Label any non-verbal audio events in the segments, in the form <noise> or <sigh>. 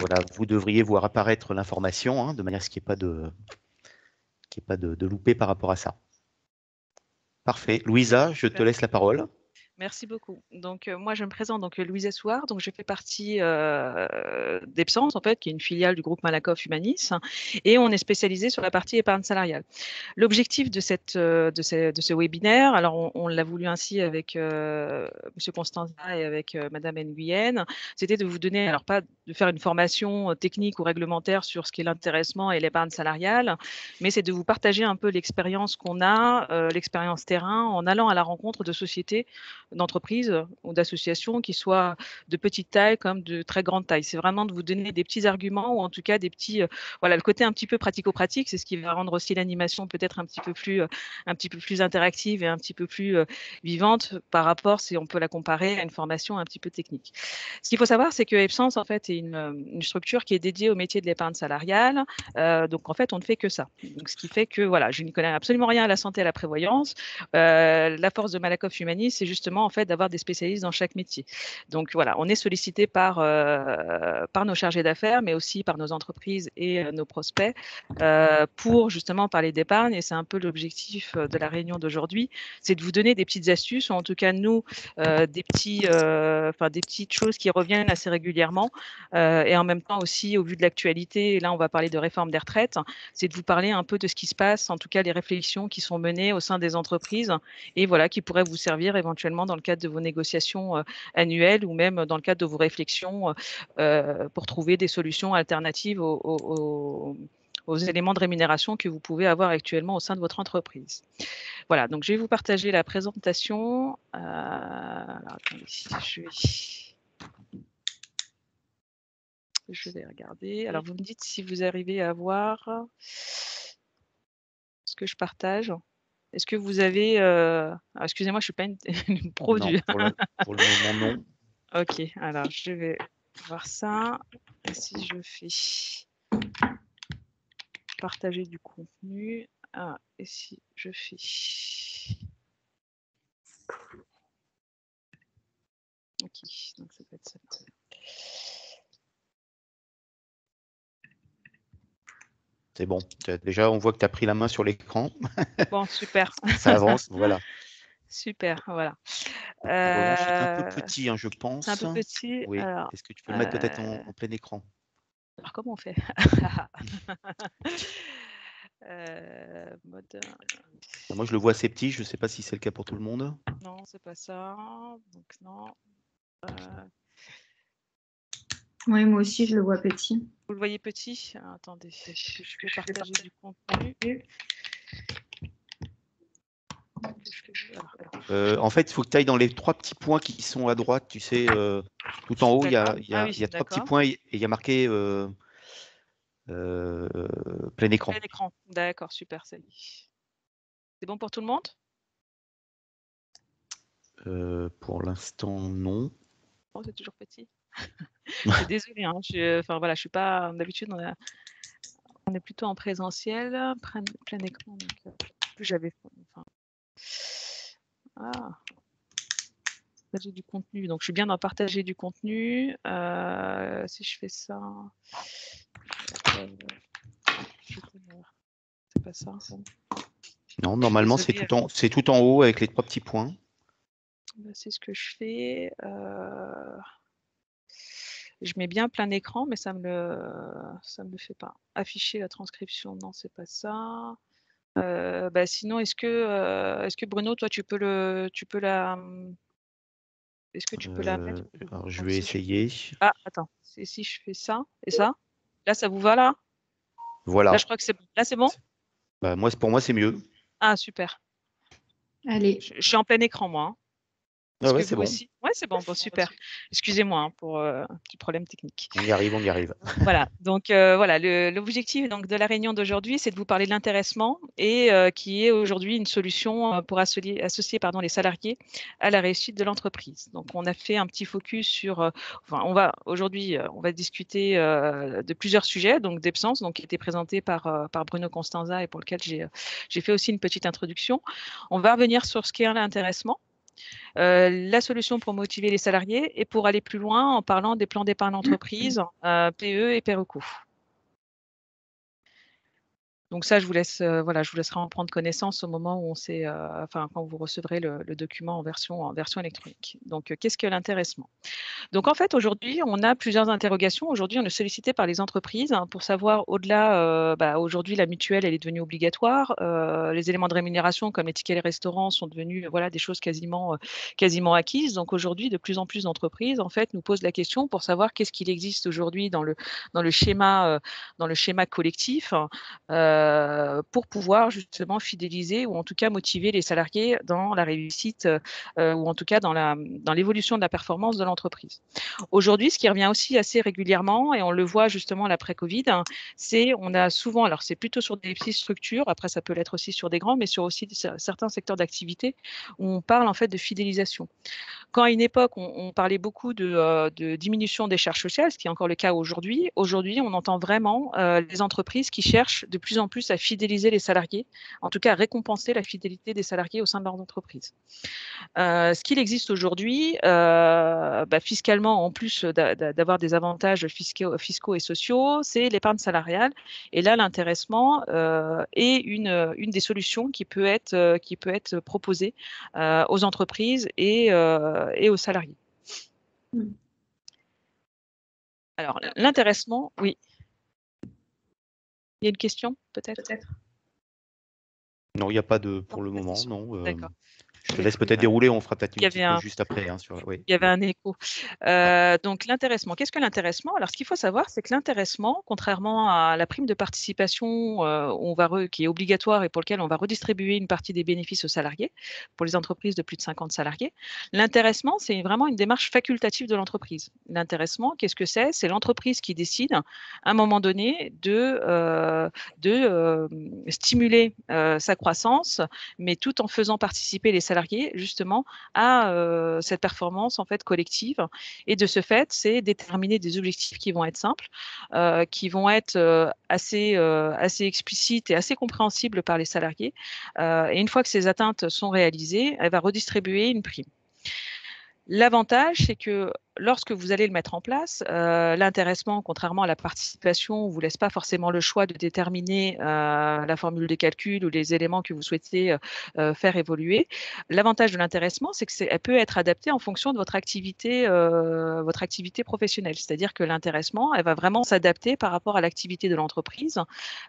Voilà, vous devriez voir apparaître l'information hein, de manière à ce qu'il n'y ait pas, de, pas de, de loupé par rapport à ça. Parfait. Louisa, je te laisse la parole. Merci beaucoup. Donc, euh, moi, je me présente, donc Louise Essouard. Donc, je fais partie euh, en fait, qui est une filiale du groupe Malakoff Humanis. Et on est spécialisé sur la partie épargne salariale. L'objectif de, cette, euh, de, ce, webinaire, alors, on, l'a voulu ainsi avec euh, Monsieur Constanza et avec Madame Nguyen, c'était de vous donner, alors, pas de faire une formation technique ou réglementaire sur ce qui est l'intéressement et l'épargne salariale, mais c'est de vous partager un peu l'expérience qu'on a, l'expérience terrain, en allant à la rencontre de sociétés d'entreprises euh, ou d'associations qui soient de petite taille comme de très grande taille. C'est vraiment de vous donner des petits arguments ou en tout cas des petits, euh, voilà, le côté un petit peu pratico-pratique, c'est ce qui va rendre aussi l'animation peut-être un petit peu plus, euh, un petit peu plus interactive et un petit peu plus vivante par rapport, si on peut la comparer à une formation un petit peu technique. Ce qu'il faut savoir, c'est que Epson en fait est une, structure qui est dédiée au métier de l'épargne salariale. donc en fait, on ne fait que ça. Donc, ce qui fait que voilà, je n'y connais absolument rien à la santé, à la prévoyance. la force de Malakoff Humanis, c'est justement en fait d'avoir des spécialistes dans chaque métier. Donc voilà, on est sollicité par, euh, par nos chargés d'affaires, mais aussi par nos entreprises et euh, nos prospects euh, pour justement parler d'épargne. Et c'est un peu l'objectif de la réunion d'aujourd'hui, c'est de vous donner des petites astuces, ou en tout cas nous, des, petits, enfin des petites choses qui reviennent assez régulièrement. et en même temps aussi, au vu de l'actualité, là on va parler de réforme des retraites, c'est de vous parler un peu de ce qui se passe, en tout cas les réflexions qui sont menées au sein des entreprises et voilà, qui pourraient vous servir éventuellement dans le cadre de vos négociations euh, annuelles ou même dans le cadre de vos réflexions euh, pour trouver des solutions alternatives aux, éléments de rémunération que vous pouvez avoir actuellement au sein de votre entreprise. Voilà, donc je vais vous partager la présentation. Euh, alors, attendez, Je vais regarder. Alors, vous me dites si vous arrivez à voir ce que je partage. Est-ce que vous avez. Euh... Ah, excusez-moi, je ne suis pas une, <laughs> une pro du. pour, le, pour le moment, non. Ok, alors je vais voir ça. Et si je fais partager du contenu. Ah, et si je fais. Ok, donc ça peut être ça. C'est bon. Déjà, on voit que tu as pris la main sur l'écran. <laughs> Bon, super. <laughs> Ça avance, voilà. Super, voilà. C'est un peu euh, petit, hein, je pense. C'est petit. Est-ce que tu peux le mettre peut-être en, euh, plein écran Alors, comment on fait <laughs> euh, bah, Moi, je le vois assez petit. Je ne sais pas si c'est le cas pour tout le monde. Non, c'est pas ça. Donc, non. Oui, moi aussi, je le vois petit. Vous le voyez petit ah, Attendez, je peux partager du contenu. Euh, en fait, il faut que tu ailles dans les trois petits points qui sont à droite. Tu sais, euh, tout en haut, il y a, ah trois petits points et il y a marqué euh, plein écran. d'accord, super, ça C'est bon pour tout le monde Pour l'instant, non. Oh, c'est toujours petit. <laughs> Désolée, hein, je, enfin voilà, je suis pas d'habitude on, est plutôt en présentiel, plein, écran. Euh, j'avais, ah, partager du contenu, donc je suis bien dans partager du contenu. Euh, si je fais ça, c'est pas ça. Non, normalement c'est tout en c'est tout en haut avec les trois petits points. Bah, c'est ce que je fais. Euh... Je mets bien plein écran, mais ça me le, me le fait pas. Afficher la transcription, non, c'est pas ça. Euh, bah, sinon, est-ce que, euh, est-ce que Bruno, toi, tu peux le, tu peux la, hum, est-ce que tu peux la euh, mettre alors, Je vais essayer. Ah, attends. si je fais ça et ça, là, ça vous va là Voilà. Là, je crois que c'est, là, c'est bon. Bah, moi, pour moi, c'est mieux. Ah, super. Allez. Je, suis en plein écran, moi. Hein. Oui, ah ouais, c'est bon. Ouais, c'est bon, bon, super. Excusez-moi hein, pour euh, un petit problème technique. On y arrive, on y arrive. <laughs> voilà, donc euh, voilà, l'objectif donc de la réunion d'aujourd'hui, c'est de vous parler de l'intéressement et euh, qui est aujourd'hui une solution pour associer, pardon, les salariés à la réussite de l'entreprise. Donc on a fait un petit focus sur, enfin on va aujourd'hui, on va discuter de plusieurs sujets, donc d'absence, donc qui était présenté par, par Bruno Constanza et pour lequel j'ai fait aussi une petite introduction. On va revenir sur ce qu'est l'intéressement euh, la solution pour motiver les salariés et pour aller plus loin en parlant des plans d'épargne mmh. entreprise, euh, PE et PERECO. Donc ça, je vous laisse, voilà, je vous laisserai en prendre connaissance au moment où on sait, enfin quand vous recevrez le, document en version en version électronique. Donc qu'est-ce que l'intéressement Donc en fait aujourd'hui, on a plusieurs interrogations. Aujourd'hui, on est sollicité par les entreprises hein, pour savoir au-delà. Bah, aujourd'hui, la mutuelle, elle est devenue obligatoire. les éléments de rémunération comme les tickets les restaurants sont devenus, voilà, des choses quasiment quasiment acquises. Donc aujourd'hui, de plus en plus d'entreprises en fait nous posent la question pour savoir qu'est-ce qu'il existe aujourd'hui dans le dans le schéma dans le schéma collectif. Hein, euh, pour pouvoir justement fidéliser ou en tout cas motiver les salariés dans la réussite euh, euh, ou en tout cas dans l'évolution dans de la performance de l'entreprise. Aujourd'hui, ce qui revient aussi assez régulièrement et on le voit justement l'après Covid, hein, c'est on a souvent, alors c'est plutôt sur des petites structures, après ça peut l'être aussi sur des grands, mais sur aussi certains secteurs d'activité où on parle en fait de fidélisation. Quand à une époque, on, parlait beaucoup euh, de, diminution des charges sociales, ce qui est encore le cas aujourd'hui, aujourd'hui, on entend vraiment euh, les entreprises qui cherchent de plus en plus à fidéliser les salariés, en tout cas à récompenser la fidélité des salariés au sein de leur entreprise. Euh, ce qu'il existe aujourd'hui, bah, fiscalement, en plus d'avoir des avantages fiscaux, et sociaux, c'est l'épargne salariale. Et là, l'intéressement est une, des solutions qui peut être, proposée aux entreprises et euh, et aux salariés. Hmm. Alors, l'intéressement, oui. Il y a une question, peut-être Non, il n'y a pas de, pour le moment, non. Euh, D'accord. Je te laisse peut-être dérouler, on fera peut-être une juste après. Hein, il y avait un écho. Euh, donc l'intéressement, qu'est-ce que l'intéressement Alors ce qu'il faut savoir, c'est que l'intéressement, contrairement à la prime de participation euh, on qui est obligatoire et pour lequel on va redistribuer une partie des bénéfices aux salariés, pour les entreprises de plus de 50 salariés, l'intéressement, c'est vraiment une démarche facultative de l'entreprise. L'intéressement, qu'est-ce que c'est C'est l'entreprise qui décide à un moment donné de, euh, de stimuler sa croissance, mais tout en faisant participer les salariés justement à euh, cette performance en fait collective. Et de ce fait, c'est déterminer des objectifs qui vont être simples, euh, qui vont être euh, assez assez explicites et assez compréhensibles par les salariés. et une fois que ces atteintes sont réalisées, elle va redistribuer une prime. L'avantage, c'est que lorsque vous allez le mettre en place, euh, l'intéressement, contrairement à la participation, ne vous laisse pas forcément le choix de déterminer euh, la formule des calculs ou les éléments que vous souhaitez euh, faire évoluer. L'avantage de l'intéressement, c'est qu'elle peut être adaptée en fonction de votre activité, votre activité professionnelle. C'est-à-dire que l'intéressement, elle va vraiment s'adapter par rapport à l'activité de l'entreprise.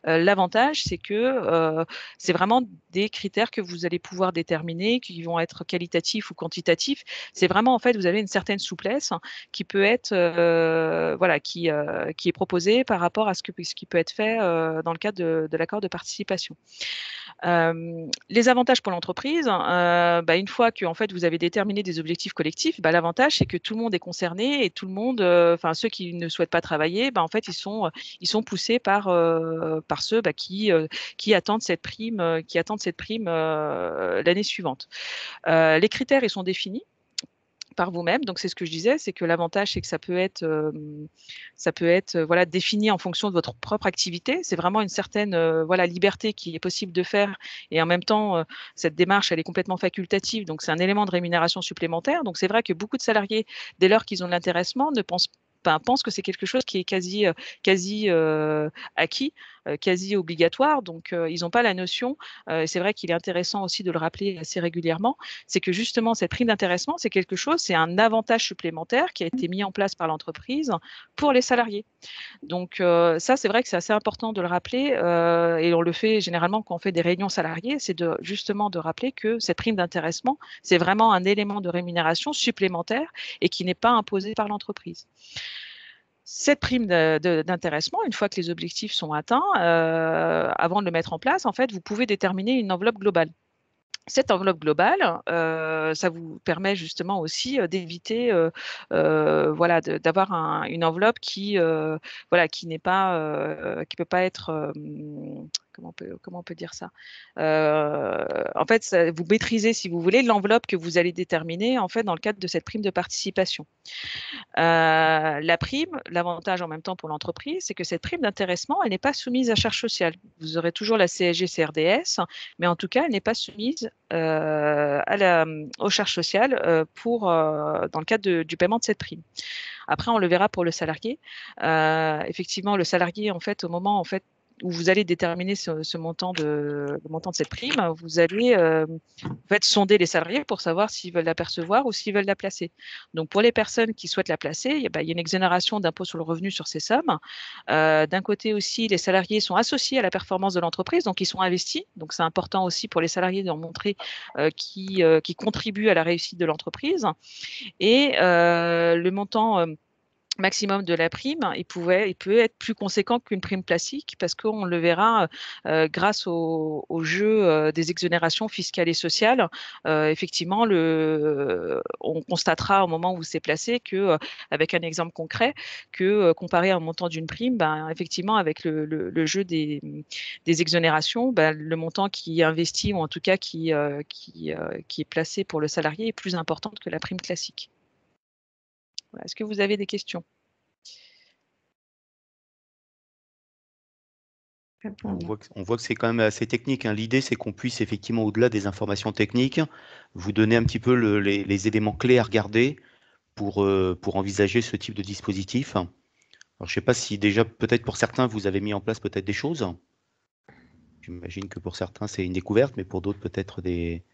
L'avantage, c'est que c'est vraiment des critères que vous allez pouvoir déterminer, qui vont être qualitatifs ou quantitatifs. C'est vraiment, en fait, vous avez une certaine souplesse qui peut être, euh, voilà, qui, euh, qui est proposé par rapport à ce, qui peut être fait euh, dans le cadre de, l'accord de participation. les avantages pour l'entreprise, bah, une fois que en fait vous avez déterminé des objectifs collectifs, bah, l'avantage c'est que tout le monde est concerné et tout le monde, enfin ceux qui ne souhaitent pas travailler, bah, en fait ils sont ils sont poussés par par ceux qui qui attendent cette prime qui attendent cette prime l'année suivante. les critères ils sont définis vous-même. Donc c'est ce que je disais, c'est que l'avantage c'est que ça peut être, ça peut être voilà défini en fonction de votre propre activité. C'est vraiment une certaine voilà liberté qui est possible de faire et en même temps cette démarche elle est complètement facultative. Donc c'est un élément de rémunération supplémentaire. Donc c'est vrai que beaucoup de salariés dès lors qu'ils ont de l'intéressement ne pensent pas, ben, pensent que c'est quelque chose qui est quasi quasi acquis euh, quasi obligatoire, donc euh, ils n'ont pas la notion, euh, et c'est vrai qu'il est intéressant aussi de le rappeler assez régulièrement, c'est que justement cette prime d'intéressement, c'est quelque chose, c'est un avantage supplémentaire qui a été mis en place par l'entreprise pour les salariés. Donc ça, c'est vrai que c'est assez important de le rappeler et on le fait généralement quand on fait des réunions salariées, c'est de, justement de rappeler que cette prime d'intéressement, c'est vraiment un élément de rémunération supplémentaire et qui n'est pas imposé par l'entreprise cette prime d'intéressement, une fois que les objectifs sont atteints, euh, avant de le mettre en place, en fait, vous pouvez déterminer une enveloppe globale. Cette enveloppe globale, euh, ça vous permet justement aussi euh, d'éviter, voilà, d'avoir une enveloppe qui, voilà, qui n'est pas, qui peut pas être comment on peut, dire ça euh, En fait, vous maîtrisez, si vous voulez, l'enveloppe que vous allez déterminer en fait dans le cadre de cette prime de participation. Euh, la prime, l'avantage en même temps pour l'entreprise, c'est que cette prime d'intéressement, elle n'est pas soumise à charge sociale. Vous aurez toujours la CSG CRDS, mais en tout cas, elle n'est pas soumise euh, aux charges sociales pour dans le cadre du paiement de cette prime. Après, on le verra pour le salarié. effectivement, le salarié, en fait, au moment en fait où vous allez déterminer ce, montant de, le montant de cette prime, vous allez euh, fait, sonder les salariés pour savoir s'ils veulent la percevoir ou s'ils veulent la placer. Donc, pour les personnes qui souhaitent la placer, il y a, bah, une exonération d'impôt sur le revenu sur ces sommes. Euh, d'un côté aussi, les salariés sont associés à la performance de l'entreprise, donc ils sont investis. Donc, c'est important aussi pour les salariés de leur montrer euh, qui, qui contribuent à la réussite de l'entreprise. Et le montant maximum de la prime, il, pouvait, il peut être plus conséquent qu'une prime classique parce qu'on le verra euh, euh, grâce au, jeu euh, des exonérations fiscales et sociales. effectivement, on constatera au moment où c'est placé que, avec un exemple concret, que comparé au montant d'une prime, ben, effectivement, avec le, jeu des, exonérations, ben, le montant qui est investi ou en tout cas qui, qui est placé pour le salarié est plus important que la prime classique. Est-ce que vous avez des questions On voit, que, c'est quand même assez technique. Hein. L'idée, c'est qu'on puisse effectivement, au-delà des informations techniques, vous donner un petit peu les, éléments clés à regarder pour, euh, pour envisager ce type de dispositif. je ne sais pas si déjà, peut-être pour certains, vous avez mis en place peut-être des choses. J'imagine que pour certains, c'est une découverte, mais pour d'autres, peut-être des,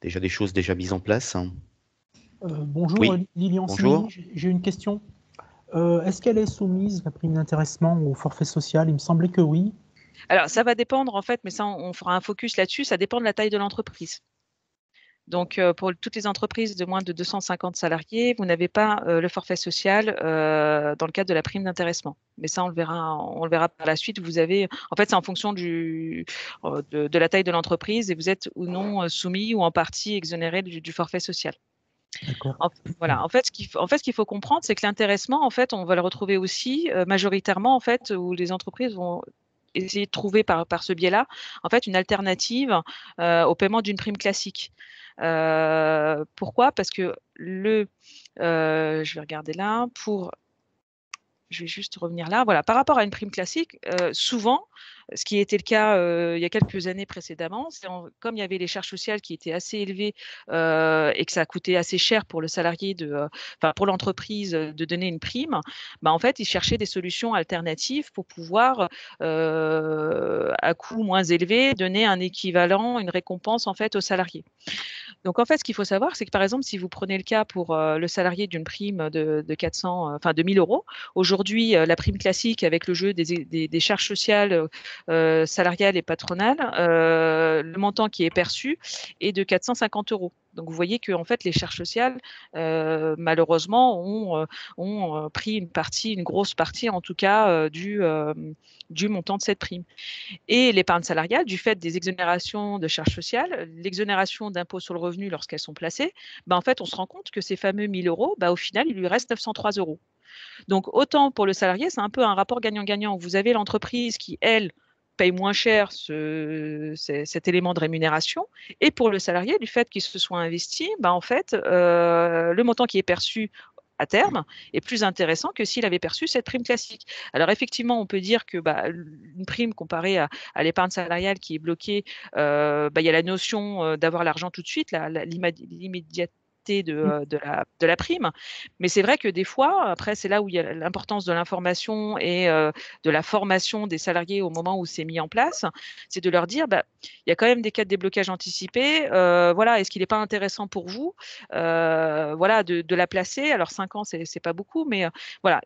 déjà des choses déjà mises en place. Euh, bonjour Lilian j'ai une question. Euh, est-ce qu'elle est soumise, la prime d'intéressement, au forfait social Il me semblait que oui. Alors, ça va dépendre, en fait, mais ça, on fera un focus là-dessus, ça dépend de la taille de l'entreprise. Donc, euh, pour toutes les entreprises de moins de 250 salariés, vous n'avez pas le forfait social dans le cadre de la prime d'intéressement. Mais ça, on le verra, on le verra par la suite. Vous avez, en fait, c'est en fonction de, la taille de l'entreprise et vous êtes ou non soumis ou en partie exonéré du forfait social. En, voilà. En fait, ce qu'il en fait, qu'il faut comprendre, c'est que l'intéressement, en fait, on va le retrouver aussi euh, majoritairement, en fait, où les entreprises vont essayer de trouver par, par ce biais-là, en fait, une alternative euh, au paiement d'une prime classique. Euh, pourquoi Parce que le, je vais regarder là, pour je vais juste revenir là. Voilà, par rapport à une prime classique, souvent, ce qui était le cas il y a quelques années précédemment. comme il y avait les charges sociales qui étaient assez élevées et que ça coûtait assez cher pour le salarié, de, pour l'entreprise de donner une prime, bah, en fait, ils cherchaient des solutions alternatives pour pouvoir, à coût moins élevé, donner un équivalent, une récompense en fait aux salariés. Donc en fait, ce qu'il faut savoir, c'est que par exemple, si vous prenez le cas pour le salarié d'une prime de, de 400, enfin de euros, aujourd'hui, la prime classique avec le jeu des, des, des charges sociales euh, salariale et patronale, euh, le montant qui est perçu est de 450 euros. Donc vous voyez que en fait les charges sociales, euh, malheureusement, ont, pris une partie, une grosse partie en tout cas du, montant de cette prime. Et l'épargne salariale, du fait des exonérations de charges sociales, l'exonération d'impôt sur le revenu lorsqu'elles sont placées, ben, en fait on se rend compte que ces fameux 1000 euros, ben, au final il lui reste 903 euros. Donc autant pour le salarié, c'est un peu un rapport gagnant-gagnant. Vous avez l'entreprise qui, elle, paye moins cher cet élément de rémunération, et pour le salarié, du fait qu'il se soit investi, ben, en fait, euh, le montant qui est perçu à terme est plus intéressant que s'il avait perçu cette prime classique. Alors effectivement, on peut dire que bah, une prime comparée à, à l'épargne salariale qui est bloquée, euh, bah, il y a la notion euh, d'avoir l'argent tout de suite, l'immédiat de, mmh. de, la, prime. Mais c'est vrai que des fois, après, c'est là où il y a l'importance de l'information et de la formation des salariés au moment où c'est mis en place, c'est de leur dire, bah, il y a quand même des cas de déblocage anticipé. voilà, est-ce qu'il n'est pas intéressant pour vous, voilà, de, la placer Alors 5 ans, c'est pas beaucoup, mais voilà.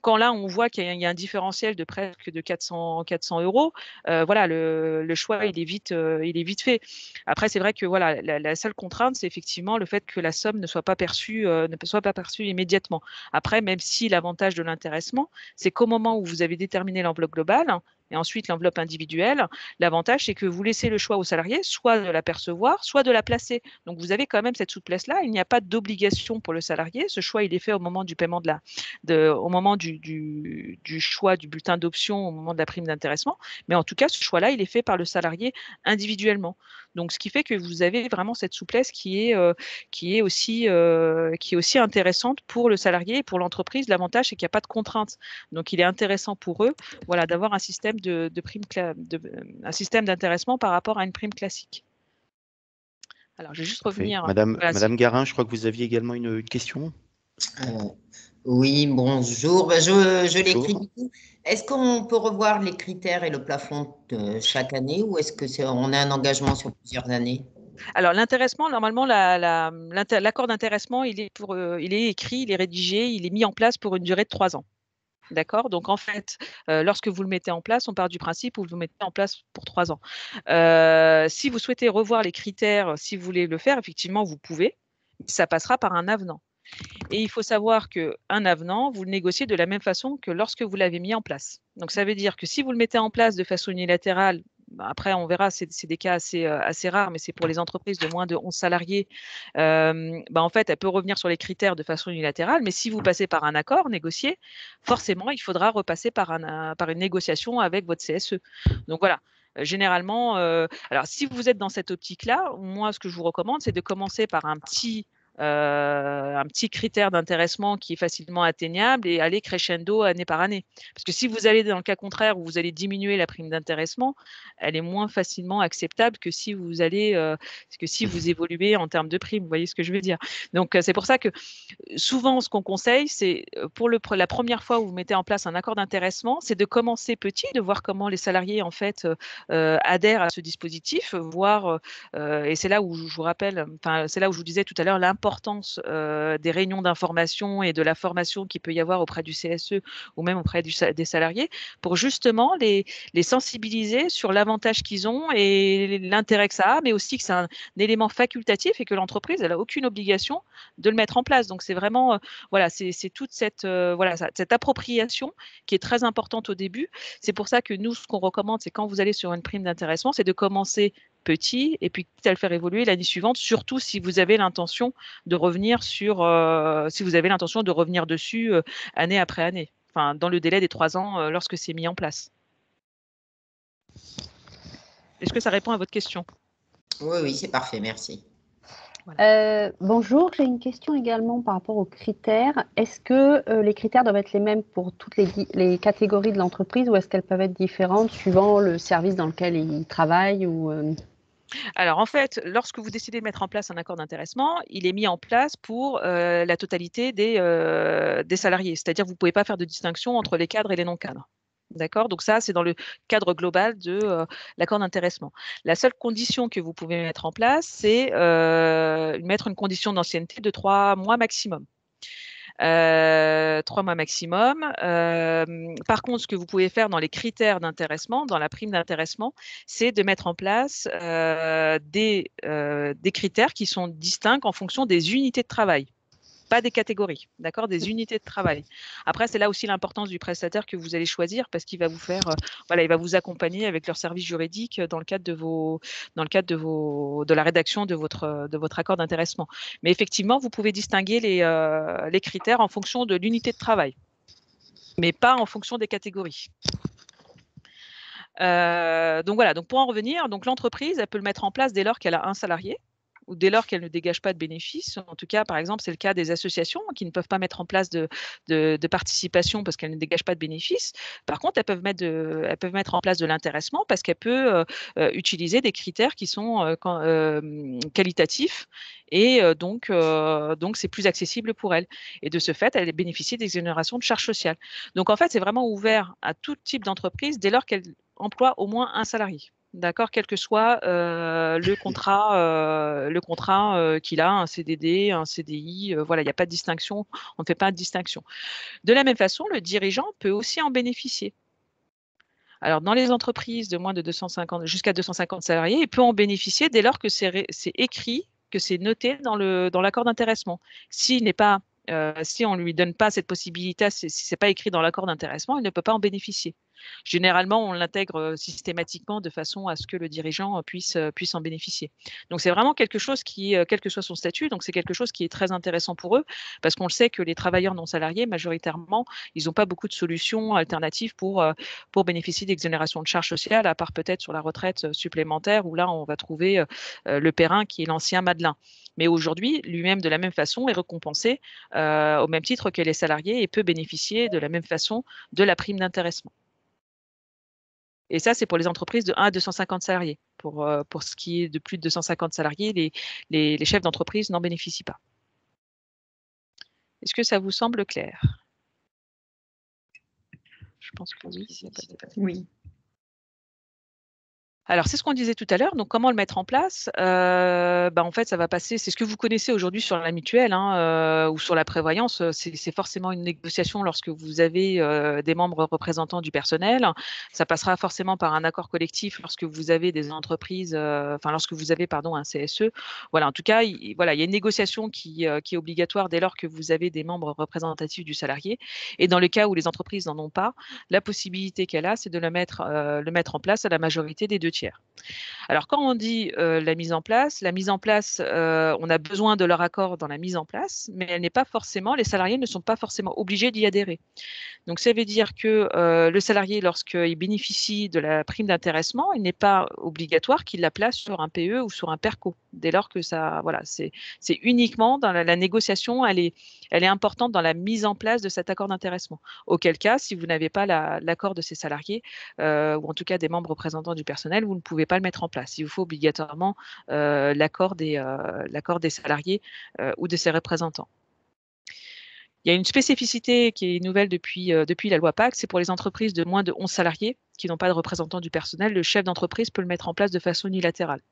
quand là, on voit qu'il y, a un différentiel de presque de 400, 400 euros, voilà, le, choix, il est vite, il est vite fait. Après, c'est vrai que voilà, la, la seule contrainte, c'est effectivement le fait que la somme ne soit pas perçue, euh, ne soit pas perçue immédiatement. Après, même si l'avantage de l'intéressement, c'est qu'au moment où vous avez déterminé l'enveloppe globale, et ensuite, l'enveloppe individuelle, l'avantage, c'est que vous laissez le choix au salarié, soit de la percevoir, soit de la placer. Donc, vous avez quand même cette souplesse-là. Il n'y a pas d'obligation pour le salarié. Ce choix, il est fait au moment du paiement de la, de, au moment du, choix du bulletin d'option, au moment de la prime d'intéressement. Mais en tout cas, ce choix-là, il est fait par le salarié individuellement. Donc, ce qui fait que vous avez vraiment cette souplesse qui est, euh, qui est, aussi, euh, qui est aussi intéressante pour le salarié et pour l'entreprise. L'avantage, c'est qu'il n'y a pas de contraintes. Donc, il est intéressant pour eux voilà, d'avoir un système de, euh, un système d'intéressement par rapport à une prime classique. Alors, je vais juste revenir. Madame, Garin, je crois que vous aviez également une, question. Euh, oui, bonjour. Bah, je, l'écris du Est-ce qu'on peut revoir les critères et le plafond chaque année ou est-ce qu'on a un engagement sur plusieurs années alors l'intéressement, normalement, l'accord d'intéressement, il, est pour, euh, il est écrit, il est rédigé, il est mis en place pour une durée de trois ans. D'accord Donc, en fait, lorsque vous le mettez en place, on part du principe où vous le mettez en place pour trois ans. si vous souhaitez revoir les critères, si vous voulez le faire, effectivement, vous pouvez. Ça passera par un avenant. Et il faut savoir qu'un avenant, vous le négociez de la même façon que lorsque vous l'avez mis en place. Donc ça veut dire que si vous le mettez en place de façon unilatérale, bah, après, on verra, c'est des cas assez, assez rares, mais c'est pour les entreprises de moins de 11 salariés. Bah, en fait, elle peut revenir sur les critères de façon unilatérale, mais si vous mmh. passez par un accord négocié, forcément, il faudra repasser par, une négociation avec votre CSE. Donc voilà généralement, alors si vous êtes dans cette optique-là, moi, ce que je vous recommande, c'est de commencer par un petit euh, un petit critère d'intéressement qui est facilement atteignable et aller crescendo année par année. Parce que si vous allez dans le cas contraire où vous allez diminuer la prime d'intéressement, elle est moins facilement acceptable que si vous allez, euh, que si vous évoluez en termes de prime. Vous voyez ce que je veux dire Donc euh, c'est pour ça que euh, souvent ce qu'on conseille, c'est pour le, la première fois où vous mettez en place un accord d'intéressement, c'est de commencer petit, de voir comment les salariés en fait adhèrent à ce dispositif, voir et c'est là où je vous rappelle, enfin c'est là où je vous disais tout à l'heure là l'importance des réunions d'information et de la formation qu'il peut y avoir auprès du CSE ou même auprès du, des salariés pour justement les, les sensibiliser sur l'avantage qu'ils ont et l'intérêt que ça a, mais aussi que c'est un, élément facultatif et que l'entreprise, elle n'a aucune obligation de le mettre en place. Donc c'est vraiment, voilà, c'est toute cette, voilà, cette appropriation qui est très importante au début. C'est pour ça que nous, ce qu'on recommande, c'est quand vous allez sur une prime d'intéressement, c'est de commencer petit et puis quitte à le faire évoluer l'année suivante, surtout si vous avez l'intention de revenir sur, euh, si vous avez l'intention de revenir dessus euh, année après année, enfin dans le délai des trois ans euh, lorsque c'est mis en place. Est-ce que ça répond à votre question Oui, oui, c'est parfait, merci. bonjour, j'ai une question également par rapport aux critères. Est-ce que les critères doivent être les mêmes pour toutes les, catégories de l'entreprise ou est-ce qu'elles peuvent être différentes suivant le service dans lequel ils travaillent ou alors en fait, lorsque vous décidez de mettre en place un accord d'intéressement, il est mis en place pour euh, la totalité euh, des, salariés. C'est-à-dire vous ne pouvez pas faire de distinction entre les cadres et les non-cadres. D'accord Donc ça, c'est dans le cadre global de euh, l'accord d'intéressement. La seule condition que vous pouvez mettre en place, c'est mettre une condition d'ancienneté de trois mois maximum. Euh, trois mois maximum. Euh, par contre, ce que vous pouvez faire dans les critères d'intéressement, dans la prime d'intéressement, c'est de mettre en place euh, des, des critères qui sont distincts en fonction des unités de travail pas des catégories, d'accord, des mmh. unités de travail. Après, c'est là aussi l'importance du prestataire que vous allez choisir parce qu'il va vous faire, euh, voilà, il va vous accompagner avec leur service juridique euh, dans le cadre de vos, dans le cadre de vos, de la rédaction de votre, euh, de votre accord d'intéressement. Mais effectivement, vous pouvez distinguer les, critères en fonction de l'unité de travail, mais pas en fonction des catégories. donc voilà, donc pour en revenir, l'entreprise, elle peut le mettre en place dès lors qu'elle a un salarié, ou dès lors qu'elles ne dégagent pas de bénéfices. En tout cas, par exemple, c'est le cas des associations qui ne peuvent pas mettre en place de, participation parce qu'elles ne dégagent pas de bénéfices. Par contre, elles peuvent mettre, elles peuvent mettre en place de l'intéressement parce qu'elles peuvent euh, euh, utiliser des critères qui sont euh, qualitatifs et donc c'est plus accessible pour elles. Et de ce fait, elles bénéficient d'exonération de charges sociales. Donc en fait, c'est vraiment ouvert à tout type d'entreprise dès lors qu'elle emploie au moins un salarié d'accord, quel que soit euh, <coughs> euh, le contrat, contrat euh, qu'il a, un CDD, un CDI, voilà, il n'y a pas de distinction, on ne fait pas de distinction. De la même façon, le dirigeant peut aussi en bénéficier. Alors, dans les entreprises de moins de 250, jusqu'à 250 salariés, il peut en bénéficier dès lors que c'est écrit, que c'est noté dans l'accord dans d'intéressement. S'il n'est pas, si on ne lui donne pas cette possibilité, si ce n'est pas écrit dans l'accord d'intéressement, il ne peut pas en bénéficier. Généralement, on l'intègre systématiquement de façon à ce que le dirigeant puisse, puisse en bénéficier. Donc c'est vraiment quelque chose qui, quel que soit son statut, donc c'est quelque chose qui est très intéressant pour eux parce qu'on le sait que les travailleurs non salariés, majoritairement, ils n'ont pas beaucoup de solutions alternatives pour, pour bénéficier d'exonération de charges sociales, à part peut-être sur la retraite supplémentaire où là, on va trouver le Perrin qui est l'ancien Madelin. Mais aujourd'hui, lui-même, de la même façon, est récompensé au même titre que les salariés et peut bénéficier de la même façon de la prime d'intéressement. Et ça, c'est pour les entreprises de 1 à 250 salariés. Pour, euh, pour ce qui est de plus de 250 salariés, les, les chefs d'entreprise n'en bénéficient pas. Est-ce que ça vous semble clair Je pense que oui. Oui. Alors, c'est ce qu'on disait tout à l'heure. Donc, comment le mettre en place euh, bah, En fait, ça va passer. C'est ce que vous connaissez aujourd'hui sur la mutuelle hein, euh, ou sur la prévoyance. Euh, c'est forcément une négociation lorsque vous avez des membres représentants du personnel. Ça passera forcément par un accord collectif lorsque vous avez des entreprises, enfin, lorsque vous avez, pardon, un CSE. Voilà, en tout cas, il, voilà, y a une négociation qui, est obligatoire dès lors que vous avez des membres représentatifs du salarié. Et dans le cas où les entreprises n'en ont pas, la possibilité qu'elle a, c'est de le mettre, le mettre en place à la majorité des deux alors quand on dit euh, la mise en place, la mise en place, euh, on a besoin de leur accord dans la mise en place, mais elle n'est pas forcément, les salariés ne sont pas forcément obligés d'y adhérer. Donc ça veut dire que euh, le salarié, lorsqu'il bénéficie de la prime d'intéressement, il n'est pas obligatoire qu'il la place sur un PE ou sur un PERCO, dès lors que ça, voilà, c'est uniquement dans la, négociation, elle est, importante dans la mise en place de cet accord d'intéressement. Auquel cas, si vous n'avez pas l'accord de ces salariés, ou en tout cas des membres représentants du personnel, vous ne pouvez pas le mettre en place. Il vous faut obligatoirement euh, euh, l'accord des, salariés euh, ou de ses représentants. Il y a une spécificité qui est nouvelle depuis, depuis la loi PAC, c'est pour les entreprises de moins de 11 salariés qui n'ont pas de représentants du personnel, le chef d'entreprise peut le mettre en place de façon unilatérale.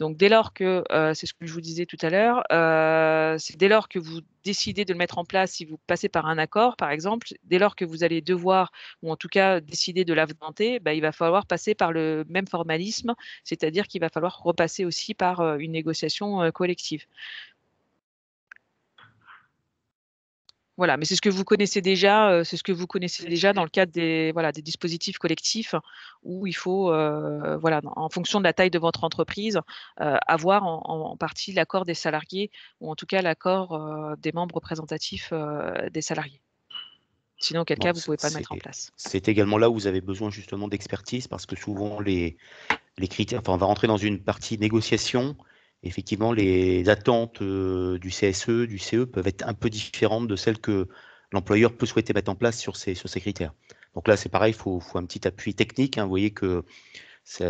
Donc dès lors que, euh, c'est ce que je vous disais tout à l'heure, euh, c'est dès lors que vous décidez de le mettre en place, si vous passez par un accord par exemple, dès lors que vous allez devoir, ou en tout cas décider de l'inventer, bah, il va falloir passer par le même formalisme, c'est-à-dire qu'il va falloir repasser aussi par euh, une négociation collective. Voilà, mais c'est ce que vous connaissez déjà, c'est ce que vous connaissez déjà dans le cadre des, voilà, des dispositifs collectifs où il faut, voilà, en fonction de la taille de votre entreprise, avoir en, partie l'accord des salariés ou en tout cas l'accord des membres représentatifs des salariés. Sinon, auquel cas, vous ne pouvez pas le mettre en place. C'est également là où vous avez besoin justement d'expertise parce que souvent les, les critères, enfin, on va rentrer dans une partie négociation effectivement, les attentes euh, du CSE, du CE peuvent être un peu différentes de celles que l'employeur peut souhaiter mettre en place sur ces, critères. Donc là, c'est pareil, il faut, un petit appui technique. Hein. Vous voyez que il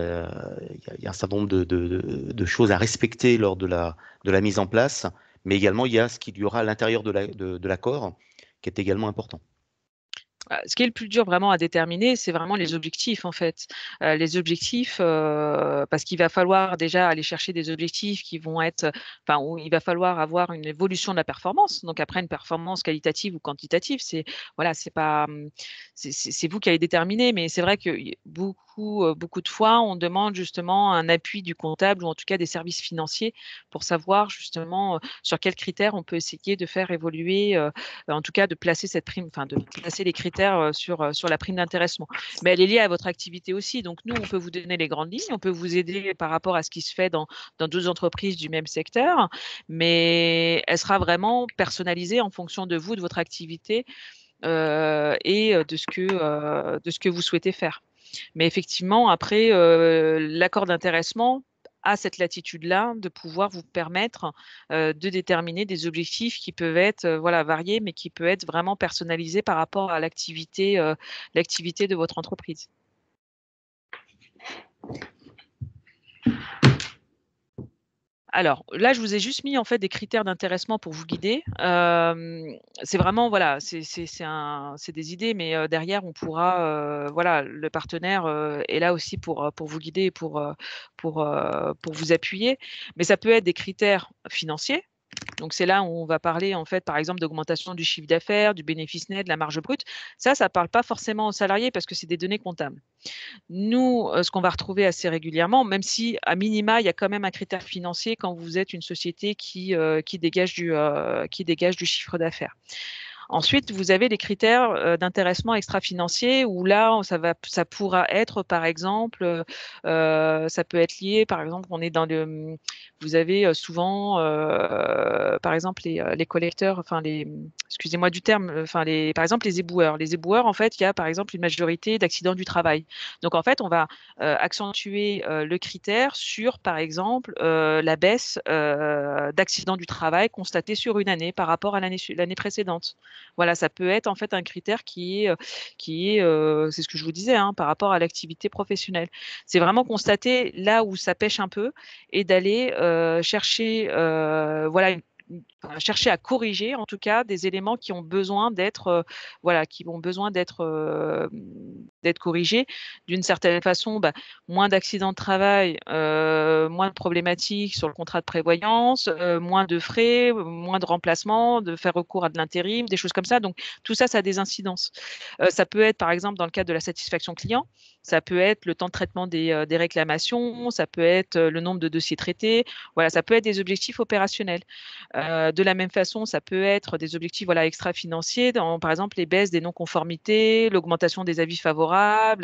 y, a un certain nombre de, choses à respecter lors de la, de la mise en place, mais également il y a ce qu'il y aura à l'intérieur de l'accord, qui est également important. Bah, ce qui est le plus dur vraiment à déterminer, c'est vraiment les objectifs en fait. Euh, les objectifs, euh, parce qu'il va falloir déjà aller chercher des objectifs qui vont être, enfin, où il va falloir avoir une évolution de la performance. Donc après une performance qualitative ou quantitative, c'est voilà, c'est pas, hum, c'est vous qui allez déterminer, mais c'est vrai que beaucoup beaucoup, de fois, on demande justement un appui du comptable ou en tout cas des services financiers pour savoir justement sur quels critères on peut essayer de faire évoluer, en tout cas de placer cette prime, enfin de placer les critères sur, sur la prime d'intéressement. Mais elle est liée à votre activité aussi. Donc nous, on peut vous donner les grandes lignes, on peut vous aider par rapport à ce qui se fait dans d'autres entreprises du même secteur, mais elle sera vraiment personnalisée en fonction de vous, de votre activité. et de ce que de ce que vous souhaitez faire. Mais effectivement, après, euh, l'accord d'intéressement a cette latitude-là de pouvoir vous permettre euh, de déterminer des objectifs qui peuvent être euh, variés, mais qui peuvent être vraiment personnalisés par rapport à l'activité l'activité de votre entreprise. Alors là, je vous ai juste mis en fait des critères d'intéressement pour vous guider. c'est vraiment voilà, c'est des idées, mais derrière on pourra voilà, le partenaire est là aussi pour pour vous guider et pour pour pour vous appuyer. Mais ça peut être des critères financiers. Donc c'est là où on va parler en fait par exemple d'augmentation du chiffre d'affaires, du bénéfice net, de la marge brute. Ça, ça ne parle pas forcément aux salariés parce que c'est des données comptables. Nous, euh, ce qu'on va retrouver assez régulièrement, même si à minima il y a quand même un critère financier quand vous êtes une société qui, euh, dégage, du, euh, qui dégage du chiffre d'affaires. Ensuite, vous avez les critères euh, d'intéressement extra-financier où là, ça, pourra être, par exemple, euh, ça peut être lié, par exemple, on est dans le, vous avez euh, souvent, par exemple, les, collecteurs, enfin les, excusez-moi du terme, enfin les, par exemple les éboueurs. Les éboueurs, en fait, il y a par exemple une majorité d'accidents du travail. Donc en fait, on va accentuer le critère sur, par exemple, la baisse d'accidents du travail constatée sur une année par rapport à l'année précédente. Voilà, ça peut être en fait un critère qui est, qui est, c'est ce que je vous disais, hein, par rapport à l'activité professionnelle. C'est vraiment constater là où ça pêche un peu et d'aller chercher, euh, voilà, une chercher à corriger en tout cas des éléments qui ont besoin d'être euh, voilà qui ont besoin d'être euh, d'être corrigés d'une certaine façon bah, moins d'accidents de travail euh, moins de problématiques sur le contrat de prévoyance moins de frais moins de remplacements de faire recours à de l'intérim des choses comme ça donc tout ça ça a des incidences ça peut être par exemple dans le cadre de la satisfaction client ça peut être le temps de traitement des, des réclamations ça peut être le nombre de dossiers traités voilà ça peut être des objectifs opérationnels euh, de la même façon, ça peut être des objectifs voilà, extra-financiers, par exemple les baisses des non-conformités, l'augmentation des avis favorables.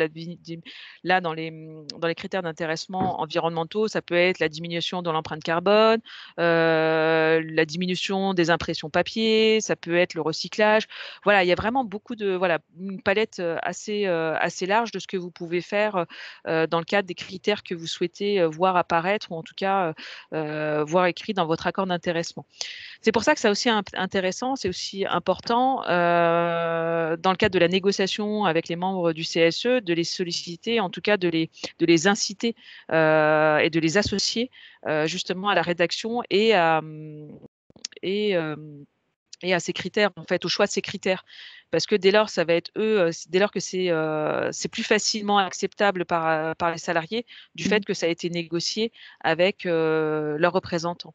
là, mm, dans les, critères d'intéressement environnementaux, ça peut être la diminution de l'empreinte carbone, euh, la diminution des impressions papier, ça peut être le recyclage. Voilà, il y a vraiment beaucoup de, voilà, une palette euh, assez, assez large de ce que vous pouvez faire dans le cadre des critères que vous souhaitez voir apparaître ou en tout cas voir écrit dans votre accord d'intéressement. C'est pour ça que c'est aussi intéressant, c'est aussi important, euh, dans le cadre de la négociation avec les membres du CSE, de les solliciter, en tout cas de les, inciter euh, et de les associer euh, justement à la rédaction et à, ces critères, en fait, au choix de ces critères parce que dès lors, ça va être eux, dès lors que c'est plus facilement acceptable par, les salariés du mmh. fait que ça a été négocié avec leurs représentants.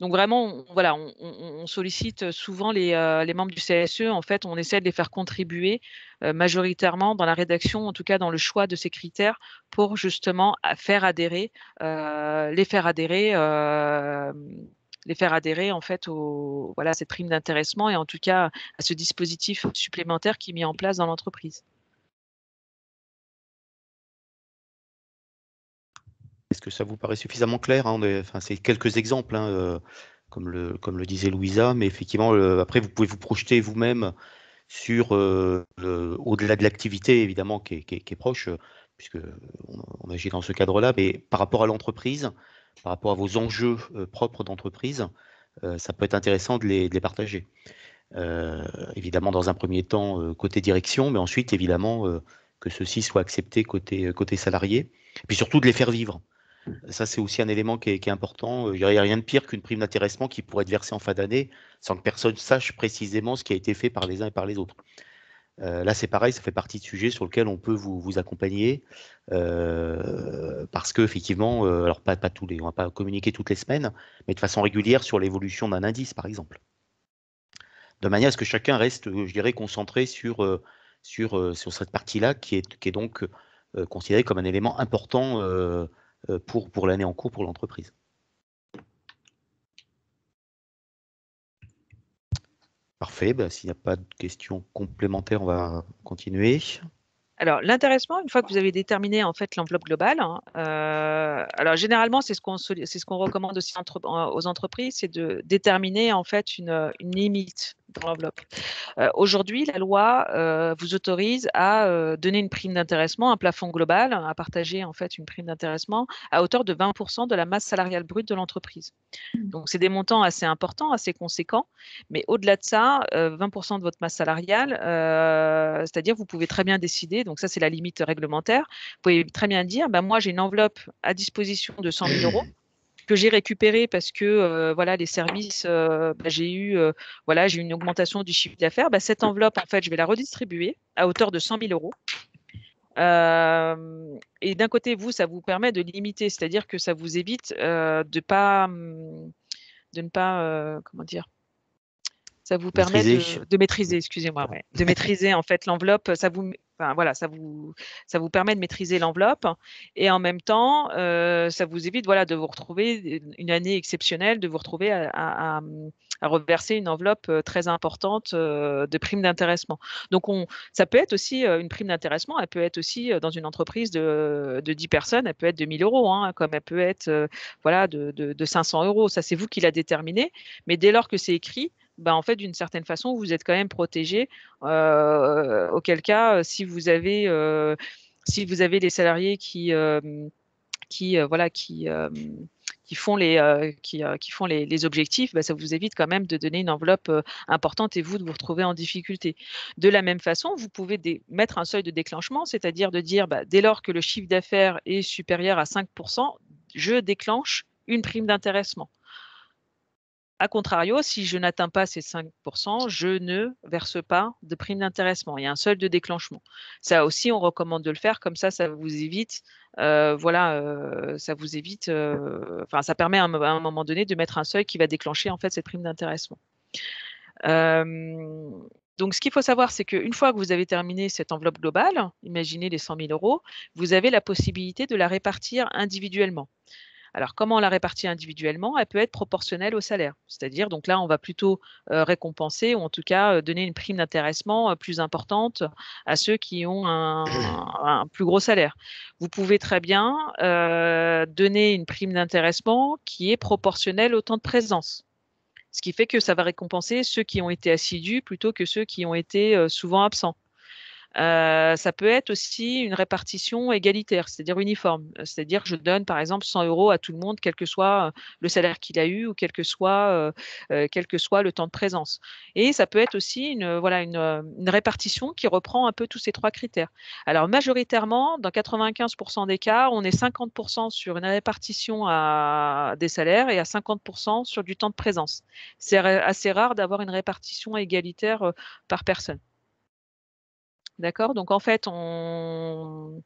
Donc vraiment, on, voilà, on, sollicite souvent les, euh, membres du CSE. En fait, on essaie de les faire contribuer euh, majoritairement dans la rédaction, en tout cas dans le choix de ces critères, pour justement faire adhérer, euh, les faire adhérer les faire adhérer en fait au voilà à cette prime d'intéressement et en tout cas à ce dispositif supplémentaire qui est mis en place dans l'entreprise. Est-ce que ça vous paraît suffisamment clair hein, enfin, C'est quelques exemples, hein, euh, comme, le, disait Louisa, mais effectivement, après, vous pouvez vous projeter vous-même sur euh, au-delà de l'activité, évidemment, qui est, proche, puisqu'on on, agit dans ce cadre-là, mais par rapport à l'entreprise, par rapport à vos enjeux euh, propres d'entreprise, ça peut être intéressant de les, partager. évidemment, dans un premier temps, côté direction, mais ensuite, évidemment, que ceci soit accepté côté, côté salarié, puis surtout de les faire vivre. Ça, c'est aussi un élément qui est, important. Euh, il n'y a rien de pire qu'une prime d'intéressement qui pourrait être versée en fin d'année sans que personne sache précisément ce qui a été fait par les uns et par les autres. Euh, là, c'est pareil, ça fait partie de sujets sur lesquels on peut vous, accompagner euh, parce que effectivement, euh, alors pas, tous les, on va pas communiquer toutes les semaines, mais de façon régulière sur l'évolution d'un indice, par exemple, de manière à ce que chacun reste, je dirais, concentré sur sur sur cette partie-là qui est qui est donc considérée comme un élément important euh, pour, l'année en cours pour l'entreprise. Parfait, bah, s'il n'y a pas de questions complémentaires, on va continuer. Alors, l'intéressement, une fois que vous avez déterminé en fait l'enveloppe globale, hein, euh, alors généralement, c'est ce qu'on c'est ce qu'on recommande aussi aux entreprises, c'est de déterminer en fait une, limite dans l'enveloppe. Euh, aujourd'hui, la loi euh, vous autorise à donner une prime d'intéressement, un plafond global, hein, à partager en fait une prime d'intéressement à hauteur de 20% de la masse salariale brute de l'entreprise. Mmh. Donc, c'est des montants assez importants, assez conséquents, mais au-delà de ça, 20% de votre masse salariale, c'est-à-dire vous pouvez très bien décider. Donc ça, c'est la limite réglementaire. Vous pouvez très bien dire, ben, moi, j'ai une enveloppe à disposition de 100 000 mmh. euros que j'ai récupérée parce que euh, voilà les services euh, bah, j'ai eu euh, voilà j'ai une augmentation du chiffre d'affaires bah, cette enveloppe en fait je vais la redistribuer à hauteur de 100 000 euros et d'un côté vous ça vous permet de limiter c'est à dire que ça vous évite de pas de ne pas comment dire ça vous permet De, maîtriser excusez-moi de maîtriser en fait l'enveloppe ça vous Enfin, voilà, ça vous, ça vous permet de maîtriser l'enveloppe et en même temps, euh, ça vous évite voilà, de vous retrouver une année exceptionnelle, de vous retrouver à, reverser une enveloppe euh, très importante euh, de primes d'intéressement. Donc, on, ça peut être aussi une prime d'intéressement, elle peut être aussi dans une entreprise de, 10 personnes, elle peut être de 1000 euros, hein, comme elle peut être voilà, de, de 500 euros. Ça, c'est vous qui la déterminez, mais dès lors que c'est écrit, bah, en fait, d'une certaine façon, vous êtes quand même protégé. auquel cas, si vous avez, si vous avez des salariés qui, qui voilà, qui qui font les, qui, font les, objectifs, bah, ça vous évite quand même de donner une enveloppe importante et vous de vous retrouver en difficulté. De la même façon, vous pouvez mettre un seuil de déclenchement, c'est-à-dire de dire bah, dès lors que le chiffre d'affaires est supérieur à 5%, je déclenche une prime d'intéressement. A contrario, si je n'atteins pas ces 5%, je ne verse pas de prime d'intéressement. Il y a un seuil de déclenchement. Ça aussi, on recommande de le faire, comme ça, ça vous évite, euh, voilà, euh, ça vous évite, euh, enfin, ça permet à un, moment donné de mettre un seuil qui va déclencher en fait cette prime d'intéressement. Donc, ce qu'il faut savoir, c'est qu'une fois que vous avez terminé cette enveloppe globale, imaginez les 100 000 euros, vous avez la possibilité de la répartir individuellement. Alors, comment on la répartit individuellement Elle peut être proportionnelle au salaire. C'est-à-dire, donc là, on va plutôt euh, récompenser ou en tout cas euh, donner une prime d'intéressement euh, plus importante à ceux qui ont un, un, plus gros salaire. Vous pouvez très bien donner une prime d'intéressement qui est proportionnelle au temps de présence. Ce qui fait que ça va récompenser ceux qui ont été assidus plutôt que ceux qui ont été souvent absents ça peut être aussi une répartition égalitaire, c'est-à-dire uniforme. C'est-à-dire je donne par exemple 100 euros à tout le monde, quel que soit le salaire qu'il a eu ou quel que soit, quel que soit le temps de présence. Et ça peut être aussi une, voilà, une, une répartition qui reprend un peu tous ces trois critères. Alors majoritairement, dans 95% des cas, on est 50% sur une répartition à des salaires et à 50% sur du temps de présence. C'est assez rare d'avoir une répartition égalitaire par personne. D'accord Donc en fait, on.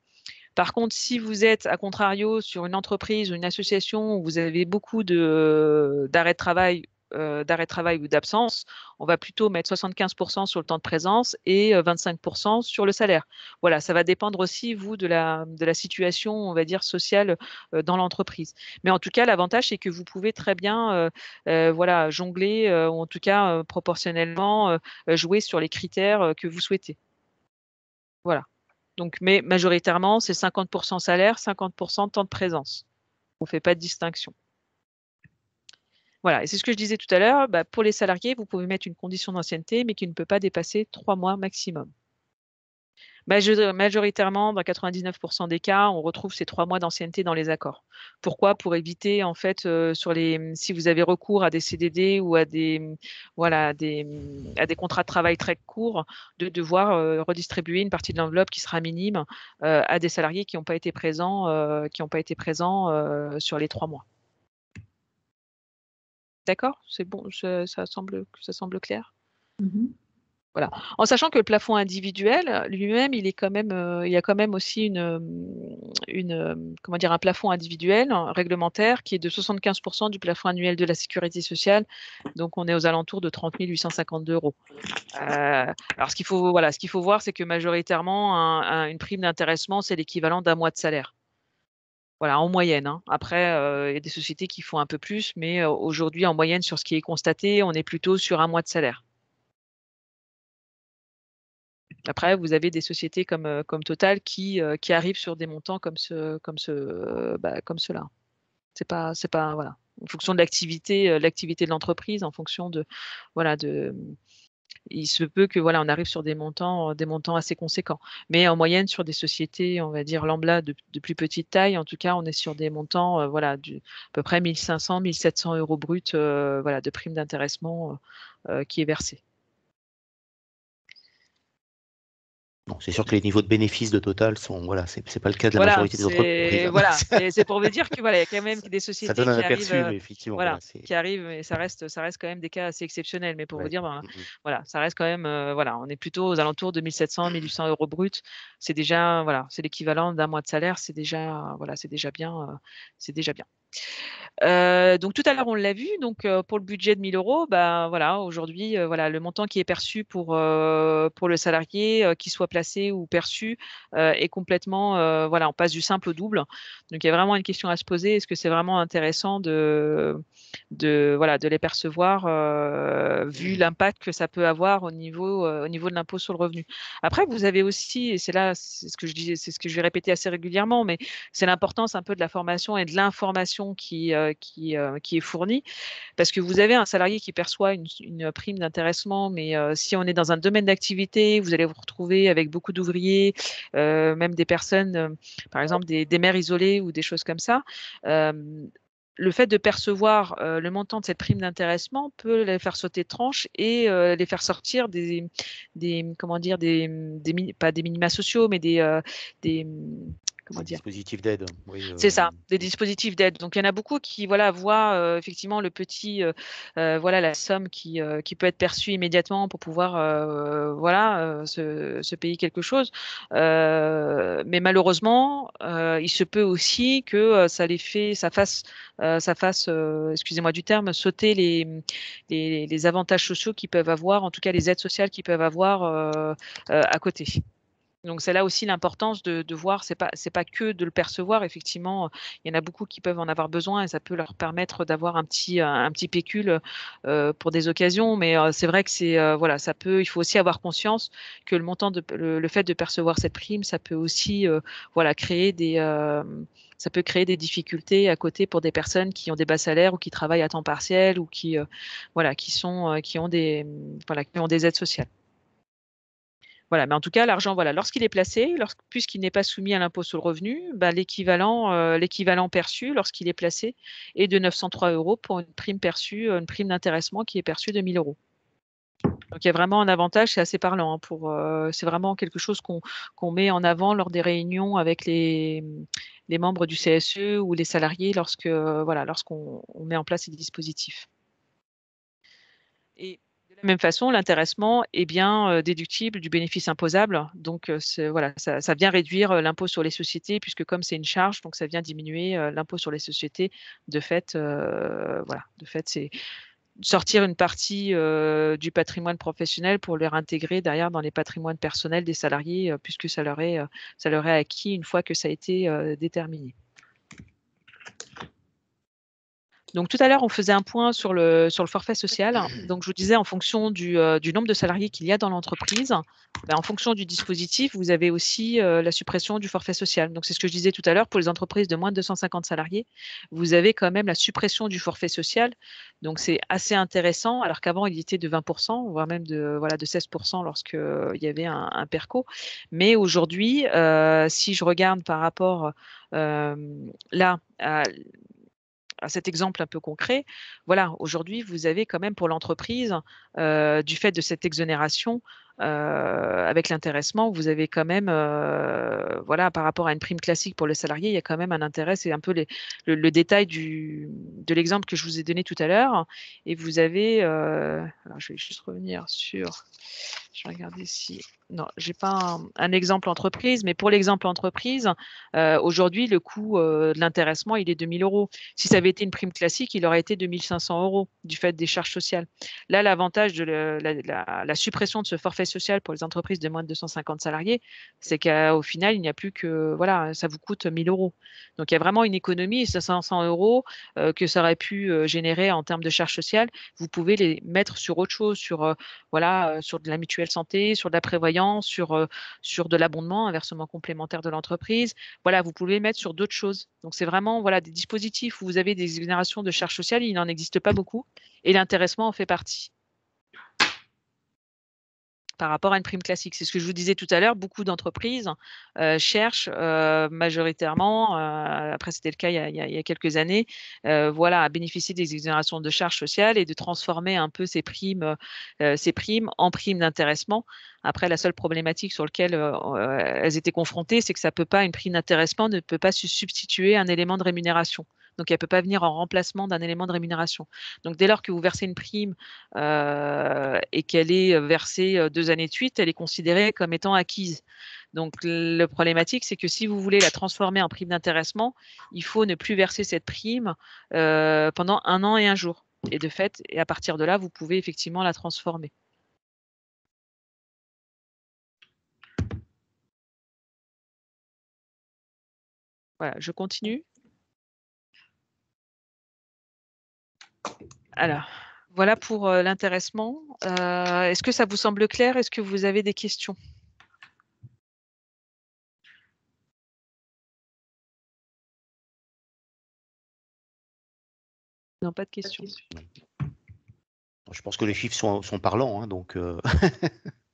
Par contre, si vous êtes, à contrario, sur une entreprise ou une association où vous avez beaucoup d'arrêt de, travail euh, d'arrêt travail ou d'absence, on va plutôt mettre 75% sur le temps de présence et 25% euh, sur le salaire. Voilà, ça va dépendre aussi, vous, de la, de la situation, on va dire, sociale euh, dans l'entreprise. Mais en tout cas, l'avantage, c'est que vous pouvez très bien voilà, jongler, ou en tout cas, proportionnellement, jouer sur les critères que vous souhaitez. Voilà. Donc, mais majoritairement, c'est 50% salaire, 50% temps de présence. On ne fait pas de distinction. Voilà, et c'est ce que je disais tout à l'heure, bah, pour les salariés, vous pouvez mettre une condition d'ancienneté, mais qui ne peut pas dépasser trois mois maximum. Majoritairement, dans 99% des cas, on retrouve ces trois mois d'ancienneté dans les accords. Pourquoi Pour éviter, en fait, euh, sur les, si vous avez recours à des CDD ou à des, voilà, des, à des contrats de travail très courts, de devoir euh, redistribuer une partie de l'enveloppe qui sera minime euh, à des salariés qui n'ont pas été présents, qui pas été présents sur les trois mois. D'accord C'est bon, ça, semble, ça semble clair mm-hmm. En sachant que le plafond individuel, euh, lui-même, il est quand même, euh, il y a quand même aussi une, euh, comment dire, un plafond individuel réglementaire qui est de 75% du plafond annuel de la sécurité sociale. Donc, on est aux alentours de 30 852 euros. alors, ce qu'il faut, voilà, ce qu'il faut voir, c'est que majoritairement, une prime d'intéressement, c'est l'équivalent d'un mois de salaire. Voilà, en moyenne. Hein. Après, il y a des sociétés qui font un peu plus, mais aujourd'hui, en moyenne, sur ce qui est constaté, on est plutôt sur un mois de salaire. Après, vous avez des sociétés comme, euh, Total euh, qui, arrivent sur des montants comme, ce, comme, ce, euh, bah, comme cela. C'est pas, c'est pas, voilà. En fonction de l'activité, l'activité de l'entreprise, en fonction de, voilà, de, il se peut que voilà, on arrive sur des montants, des montants assez conséquents. Mais en moyenne, sur des sociétés, on va dire lambda de, plus petite taille, en tout cas, on est sur des montants, voilà, du, à peu près 1500, 1700 euros bruts, de primes d'intéressement qui est versé. c'est sûr que les niveaux de bénéfices de Total sont voilà, c'est, pas le cas de la majorité des entreprises. Hein. <laughs> Voilà, c'est pour vous dire qu'il voilà, y a quand même des sociétés qui arrivent, euh, qui arrivent, mais ça reste, ça reste quand même des cas assez exceptionnels. Mais pour vous dire, ben, mm, mm. voilà, ça reste quand même, euh, voilà, on est plutôt aux alentours de 1700, 1800 euros bruts. C'est déjà, voilà, c'est l'équivalent d'un mois de salaire. C'est déjà, voilà, c'est déjà bien, euh, c'est déjà bien. Euh, donc tout à l'heure on l'a vu, donc euh, pour le budget de 1000 euros, ben voilà aujourd'hui euh, voilà le montant qui est perçu pour pour le salarié, qui soit placé ou perçu, est complètement voilà on passe du simple au double. Donc il y a vraiment une question à se poser est-ce que c'est vraiment intéressant de de voilà de les percevoir vu l'impact que ça peut avoir au niveau au niveau de l'impôt sur le revenu. Après vous avez aussi et c'est là c'est ce que je disais, c'est ce que je vais répéter assez régulièrement, mais c'est l'importance un peu de la formation et de l'information qui, euh, qui, euh, qui, est fournie, parce que vous avez un salarié qui perçoit une, prime d'intéressement, mais euh, si on est dans un domaine d'activité, vous allez vous retrouver avec beaucoup d'ouvriers, même des personnes, par exemple des, des, mères isolées ou des choses comme ça le fait de percevoir le montant de cette prime d'intéressement peut les faire sauter de tranche et les faire sortir des, des comment dire des, pas des minima sociaux mais des d'aide. Euh, C'est ça, des dispositifs d'aide. Donc il y en a beaucoup qui voilà voient euh, effectivement le petit euh, voilà la somme qui, peut être perçue immédiatement pour pouvoir voilà se, payer quelque chose. mais malheureusement, il se peut aussi que ça les fait, ça fasse, ça fasse, excusez-moi du terme, sauter les, les avantages sociaux qu'ils peuvent avoir, en tout cas les aides sociales qu'ils peuvent avoir à côté. Donc c'est là aussi l'importance de, voir, c'est pas pas que de le percevoir. Effectivement, il y en a beaucoup qui peuvent en avoir besoin et ça peut leur permettre d'avoir un petit un, petit pécule euh, pour des occasions. Mais euh, c'est vrai que c'est euh, voilà, ça peut. Il faut aussi avoir conscience que le montant de le fait de percevoir cette prime, ça peut aussi voilà créer des ça peut créer des difficultés à côté pour des personnes qui ont des bas salaires ou qui travaillent à temps partiel ou qui voilà qui sont qui ont des voilà qui ont des aides sociales. Voilà, mais en tout cas, l'argent, voilà, lorsqu'il est placé, puisqu'il n'est pas soumis à l'impôt sur le revenu, bah, euh, l'équivalent, perçu lorsqu'il est placé est de 903 euros pour une prime perçue, euh, une prime d'intéressement qui est perçue de 1000 euros. Donc il y a vraiment un avantage, c'est assez parlant. Hein, euh, c'est vraiment quelque chose qu'on, met en avant lors des réunions avec les, membres du CSE ou les salariés lorsque, voilà, lorsqu'on met en place des dispositifs. Et même façon, l'intéressement est bien déductible du bénéfice imposable. Donc, voilà, ça, vient réduire l'impôt sur les sociétés, puisque comme c'est une charge, donc ça vient diminuer l'impôt sur les sociétés. De fait, voilà, de fait, c'est sortir une partie du patrimoine professionnel pour le réintégrer derrière dans les patrimoines personnels des salariés, puisque ça leur, est, ça leur est acquis une fois que ça a été déterminé. Donc tout à l'heure, on faisait un point sur le, sur le forfait social. <coughs> Donc je vous disais, en fonction euh, du, nombre de salariés qu'il y a dans l'entreprise, ben, en fonction du dispositif, vous avez aussi euh, la suppression du forfait social. Donc c'est ce que je disais tout à l'heure, pour les entreprises de moins de 250 salariés, vous avez quand même la suppression du forfait social. Donc c'est assez intéressant, alors qu'avant, il était de 20%, voire même de, voilà, de 16% lorsqu'il euh, y avait un, perco. Mais aujourd'hui, si je regarde par rapport là, à à cet exemple un peu concret, voilà, aujourd'hui, vous avez quand même pour l'entreprise, du fait de cette exonération, euh, avec l'intéressement, vous avez quand même, euh, voilà, par rapport à une prime classique pour le salarié, il y a quand même un intérêt. C'est un peu le, détail du, de l'exemple que je vous ai donné tout à l'heure. Et vous avez, euh, alors je vais juste revenir sur, je vais regarder si non, j'ai pas un, exemple entreprise, mais pour l'exemple entreprise, aujourd'hui, le coût de l'intéressement, il est 2000 euros. Si ça avait été une prime classique, il aurait été 2500 euros du fait des charges sociales. Là, l'avantage de la, suppression de ce forfait sociale pour les entreprises de moins de 250 salariés, c'est qu'au final, il n'y a plus que, voilà, ça vous coûte 1000 euros. Donc, il y a vraiment une économie, 500 euros euh, que ça aurait pu euh, générer en termes de charges sociales, vous pouvez les mettre sur autre chose, sur, euh, voilà, sur de la mutuelle santé, sur de la prévoyance, sur, sur de l'abondement, un versement complémentaire de l'entreprise. Voilà, vous pouvez les mettre sur d'autres choses. Donc, c'est vraiment, voilà, des dispositifs où vous avez des générations de charges sociales, il n'en existe pas beaucoup. Et l'intéressement en fait partie par rapport à une prime classique. C'est ce que je vous disais tout à l'heure, beaucoup d'entreprises euh, cherchent euh, majoritairement, euh, après c'était le cas il y a, quelques années, voilà, à bénéficier des exonérations de charges sociales et de transformer un peu ces primes, ces primes en primes d'intéressement. Après, la seule problématique sur laquelle elles étaient confrontées, c'est que ça peut pas, une prime d'intéressement ne peut pas se substituer à un élément de rémunération. Donc, elle ne peut pas venir en remplacement d'un élément de rémunération. Donc, dès lors que vous versez une prime euh, et qu'elle est euh, versée euh, deux années de suite, elle est considérée comme étant acquise. Donc, le problématique, c'est que si vous voulez la transformer en prime d'intéressement, il faut ne plus verser cette prime pendant un an et un jour. Et de fait, et à partir de là, vous pouvez effectivement la transformer. Voilà, je continue. Alors, voilà pour euh, l'intéressement. Euh, est-ce que ça vous semble clair Est-ce que vous avez des questions Non, pas de questions. Je pense que les chiffres sont, parlants, hein, donc. Euh, <laughs>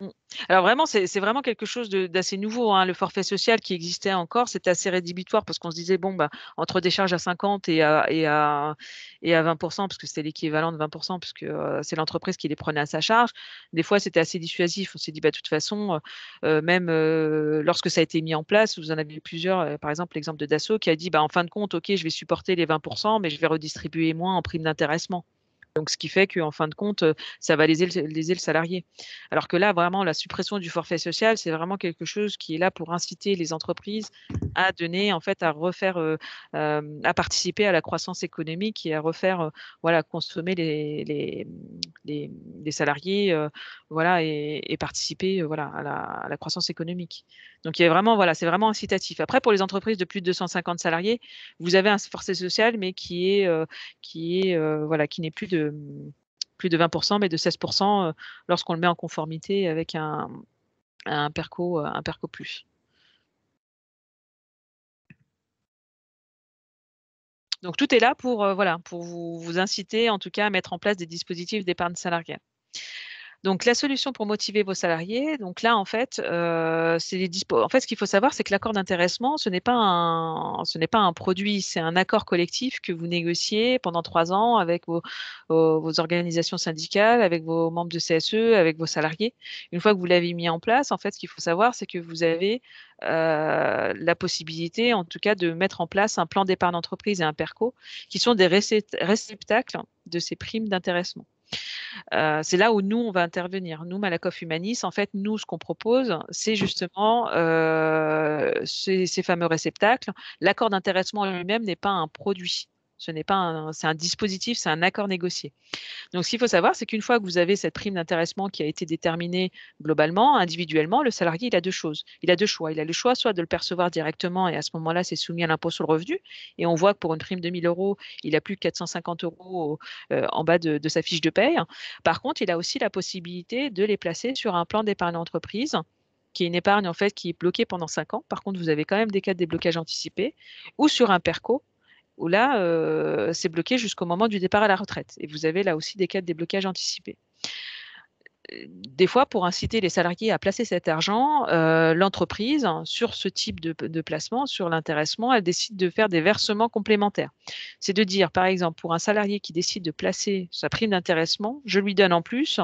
Mmh. Alors vraiment, c'est vraiment quelque chose d'assez nouveau. Hein, le forfait social qui existait encore, c'était assez rédhibitoire parce qu'on se disait, bon, bah, entre des charges à 50 et à, et à, 20%, parce que c'était l'équivalent de 20%, puisque que euh, c'est l'entreprise qui les prenait à sa charge, des fois c'était assez dissuasif. On s'est dit, bah, de toute façon, euh, euh, même lorsque ça a été mis en place, vous en avez plusieurs, par exemple l'exemple de Dassault qui a dit, bah, en fin de compte, ok, je vais supporter les 20%, mais je vais redistribuer moins en prime d'intéressement. Donc, ce qui fait qu'en fin de compte, ça va léser le, salarié. Alors que là, vraiment, la suppression du forfait social, c'est vraiment quelque chose qui est là pour inciter les entreprises à donner, en fait, à refaire, à participer à la croissance économique et à refaire, voilà, consommer les, les, salariés, voilà, et, participer, voilà, à la croissance économique. Donc vraiment, voilà, c'est vraiment incitatif. Après, pour les entreprises de plus de 250 salariés, vous avez un forcé social, mais qui est, euh, qui est, euh, voilà, qui n'est plus de plus de 20%, mais de 16% euh, lorsqu'on le met en conformité avec un, perco, un perco plus. Donc tout est là pour, voilà, pour vous, vous, inciter en tout cas à mettre en place des dispositifs d'épargne salariale. Donc la solution pour motiver vos salariés, donc là en fait, euh, c'est les En fait, ce qu'il faut savoir, c'est que l'accord d'intéressement, ce n'est pas un, ce n'est pas un produit, c'est un accord collectif que vous négociez pendant trois ans avec vos, organisations syndicales, avec vos membres de CSE, avec vos salariés. Une fois que vous l'avez mis en place, en fait, ce qu'il faut savoir, c'est que vous avez euh, la possibilité, en tout cas, de mettre en place un plan d'épargne d'entreprise et un PERCO, qui sont des réceptacles de ces primes d'intéressement c'est là où nous, on va intervenir. Nous, Malakoff Humanis, en fait, nous, ce qu'on propose, c'est mmh. justement ces, fameux réceptacles. L'accord d'intéressement lui-même n'est pas un produit. Ce n'est pas un, c'est un dispositif, c'est un accord négocié. Donc, ce qu'il faut savoir, c'est qu'une fois que vous avez cette prime d'intéressement qui a été déterminée globalement, individuellement, le salarié, il a deux choses. Il a deux choix. Il a le choix soit de le percevoir directement et à ce moment-là, c'est soumis à l'impôt sur le revenu. Et on voit que pour une prime de 1000 euros, il a plus de 450 euros euh, en bas de, sa fiche de paye. Par contre, il a aussi la possibilité de les placer sur un plan d'épargne entreprise qui est une épargne en fait qui est bloquée pendant 5 ans. Par contre, vous avez quand même des cas de déblocage anticipé ou sur un PERCO où là, euh, c'est bloqué jusqu'au moment du départ à la retraite. Et vous avez là aussi des cas de déblocage anticipé. Euh, des fois, pour inciter les salariés à placer cet argent, euh, l'entreprise, hein, sur ce type de, placement, sur l'intéressement, elle décide de faire des versements complémentaires. C'est de dire, par exemple, pour un salarié qui décide de placer sa prime d'intéressement, je lui donne en plus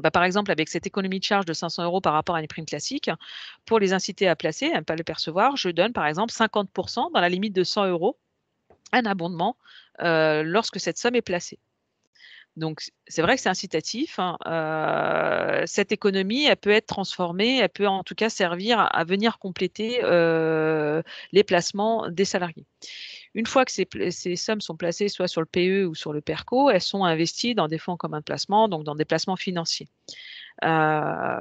bah, par exemple, avec cette économie de charge de 500 euros par rapport à une prime classique, pour les inciter à placer, à ne pas le percevoir, je donne par exemple 50% dans la limite de 100 euros un abondement euh, lorsque cette somme est placée. Donc, c'est vrai que c'est incitatif. Hein, euh, cette économie, elle peut être transformée, elle peut en tout cas servir à, venir compléter euh, les placements des salariés. Une fois que ces, ces, sommes sont placées soit sur le PE ou sur le PERCO, elles sont investies dans des fonds communs de placement, donc dans des placements financiers. Euh,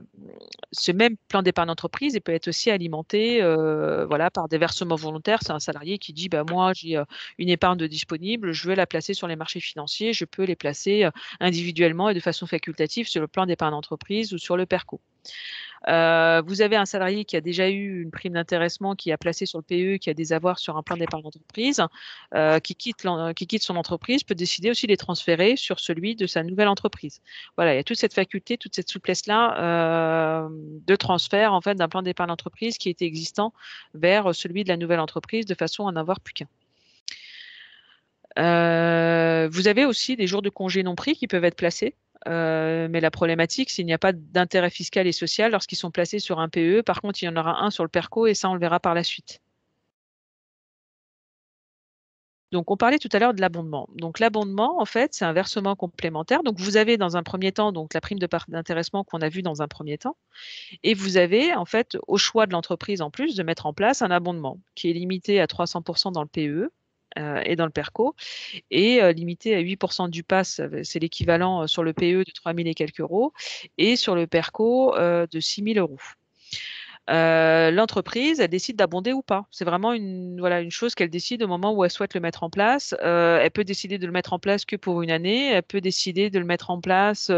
ce même plan d'épargne d'entreprise, peut être aussi alimenté euh, voilà, par des versements volontaires. C'est un salarié qui dit, bah, moi, j'ai euh, une épargne de disponible, je vais la placer sur les marchés financiers, je peux les placer individuellement et de façon facultative sur le plan d'épargne d'entreprise ou sur le PERCO. Euh, vous avez un salarié qui a déjà eu une prime d'intéressement, qui a placé sur le PE, qui a des avoirs sur un plan d'épargne d'entreprise, euh, qui, quitte euh, qui quitte son entreprise, peut décider aussi de les transférer sur celui de sa nouvelle entreprise. Voilà, il y a toute cette faculté, toute cette souplesse-là de transfert en fait, d'un plan d'épargne d'entreprise qui était existant vers celui de la nouvelle entreprise de façon à n'en avoir plus qu'un. vous avez aussi des jours de congés non pris qui peuvent être placés. Euh, mais la problématique, c'est qu'il n'y a pas d'intérêt fiscal et social lorsqu'ils sont placés sur un PE. Par contre, il y en aura un sur le PERCO et ça, on le verra par la suite. Donc, on parlait tout à l'heure de l'abondement. Donc, l'abondement, en fait, c'est un versement complémentaire. Donc, vous avez dans un premier temps donc, la prime d'intéressement qu'on a vue dans un premier temps. Et vous avez, en fait, au choix de l'entreprise en plus, de mettre en place un abondement qui est limité à 300% dans le PE euh, et dans le PERCO, et euh, limité à 8% du pass, c'est l'équivalent euh, sur le PE de 3 000 et quelques euros, et sur le PERCO de 6 000 euros. Euh, l'entreprise, elle décide d'abonder ou pas. C'est vraiment une, voilà, une chose qu'elle décide au moment où elle souhaite le mettre en place. Euh, elle peut décider de le mettre en place que pour une année, elle peut décider de le mettre en place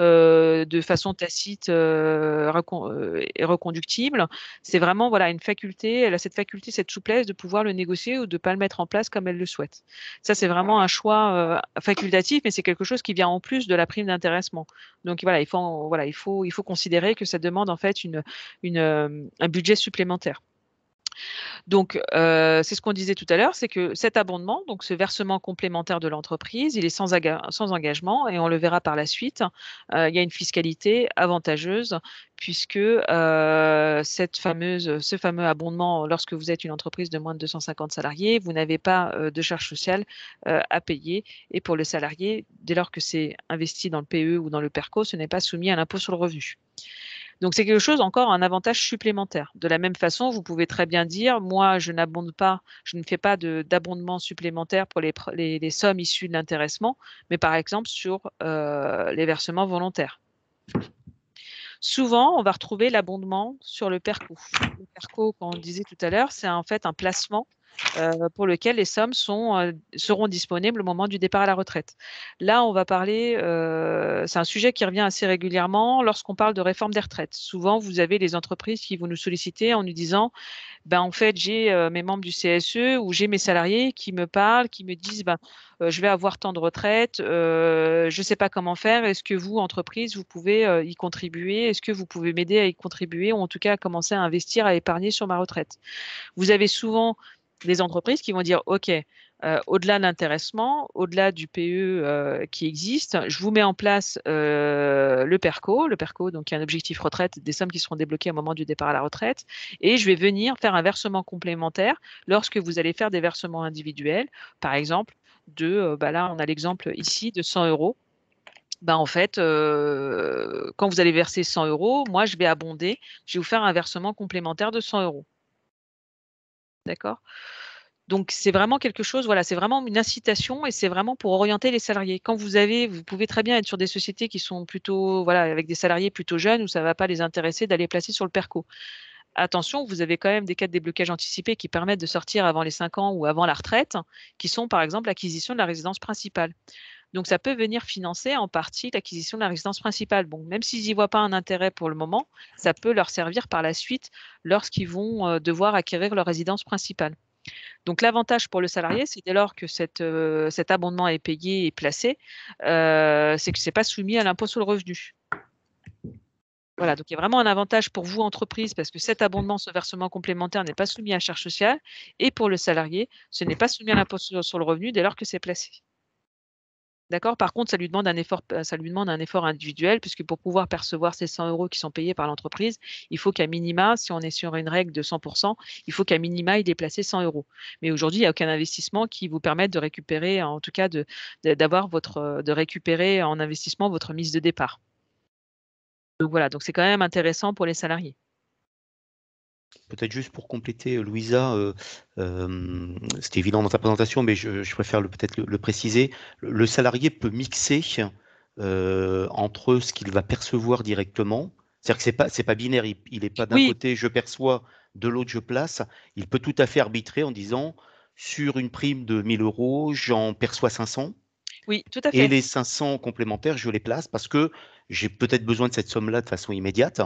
euh, de façon tacite et reconductible. C'est vraiment voilà, une faculté, elle a cette faculté, cette souplesse de pouvoir le négocier ou de ne pas le mettre en place comme elle le souhaite. Ça, c'est vraiment un choix facultatif, mais c'est quelque chose qui vient en plus de la prime d'intéressement. Donc voilà, il faut, voilà, il faut, il faut considérer que ça demande en fait une, une euh, un budget supplémentaire. Donc, euh, c'est ce qu'on disait tout à l'heure, c'est que cet abondement, donc ce versement complémentaire de l'entreprise, il est sans, engagement et on le verra par la suite. Euh, il y a une fiscalité avantageuse puisque cette fameuse, ce fameux abondement, lorsque vous êtes une entreprise de moins de 250 salariés, vous n'avez pas de charges sociales à payer. Et pour le salarié, dès lors que c'est investi dans le PE ou dans le PERCO, ce n'est pas soumis à l'impôt sur le revenu. Donc c'est quelque chose encore un avantage supplémentaire. De la même façon, vous pouvez très bien dire, moi je n'abonde pas, je ne fais pas d'abondement supplémentaire pour les, sommes issues de l'intéressement, mais par exemple sur euh, les versements volontaires. Souvent, on va retrouver l'abondement sur le PERCO. Le PERCO, on disait tout à l'heure, c'est en fait un placement euh, pour lequel les sommes sont, euh, seront disponibles au moment du départ à la retraite. Là, on va parler, euh, c'est un sujet qui revient assez régulièrement lorsqu'on parle de réforme des retraites. Souvent, vous avez les entreprises qui vont nous solliciter en nous disant, ben, en fait, j'ai mes membres du CSE ou j'ai mes salariés qui me parlent, qui me disent, ben, je vais avoir tant de retraite, je ne sais pas comment faire, est-ce que vous, entreprise, vous pouvez y contribuer, est-ce que vous pouvez m'aider à y contribuer ou en tout cas à commencer à investir, à épargner sur ma retraite. Vous avez souvent des entreprises qui vont dire, OK, euh, au-delà de l'intéressement, au-delà du PE euh, qui existe, je vous mets en place euh, le PERCO, le PERCO, donc il y a un objectif retraite, des sommes qui seront débloquées au moment du départ à la retraite, et je vais venir faire un versement complémentaire lorsque vous allez faire des versements individuels, par exemple de, bah là on a l'exemple ici de 100 euros. Ben en fait, quand vous allez verser 100 euros, moi je vais abonder, je vais vous faire un versement complémentaire de 100 euros. D'accord donc c'est vraiment quelque chose, voilà, c'est vraiment une incitation et c'est vraiment pour orienter les salariés. Quand vous avez, vous pouvez très bien être sur des sociétés qui sont plutôt, voilà, avec des salariés plutôt jeunes où ça ne va pas les intéresser d'aller placer sur le perco. Attention, vous avez quand même des cas de déblocage anticipé qui permettent de sortir avant les 5 ans ou avant la retraite, qui sont par exemple l'acquisition de la résidence principale. Donc, ça peut venir financer en partie l'acquisition de la résidence principale. Donc, même s'ils n'y voient pas un intérêt pour le moment, ça peut leur servir par la suite lorsqu'ils vont euh, devoir acquérir leur résidence principale. Donc l'avantage pour le salarié, c'est dès lors que euh, cet abondement est payé et placé, euh, c'est que ce n'est pas soumis à l'impôt sur le revenu. Voilà, donc il y a vraiment un avantage pour vous, entreprise, parce que cet abondement, ce versement complémentaire n'est pas soumis à charge sociale, et pour le salarié, ce n'est pas soumis à l'impôt sur le revenu dès lors que c'est placé. Par contre, ça lui, demande un effort, euh, ça lui demande un effort individuel, puisque pour pouvoir percevoir ces 100 euros qui sont payés par l'entreprise, il faut qu'à minima, si on est sur une règle de 100%, il faut qu'à minima, il déplace 100 euros. Mais aujourd'hui, il n'y a aucun investissement qui vous permette de récupérer, en tout cas, de, d'avoir votre, euh, de récupérer en investissement votre mise de départ. Donc voilà, donc c'est quand même intéressant pour les salariés. Peut-être juste pour compléter, euh, Louisa, euh, euh, c'était évident dans ta présentation, mais je, préfère peut-être le, préciser. Le, salarié peut mixer entre ce qu'il va percevoir directement, c'est-à-dire que c'est pas pas binaire. Il n'est pas d'un côté je perçois, de l'autre je place. Il peut tout à fait arbitrer en disant sur une prime de 1000 euros, j'en perçois 500. Oui, tout à fait. Et les 500 complémentaires, je les place parce que j'ai peut-être besoin de cette somme-là de façon immédiate.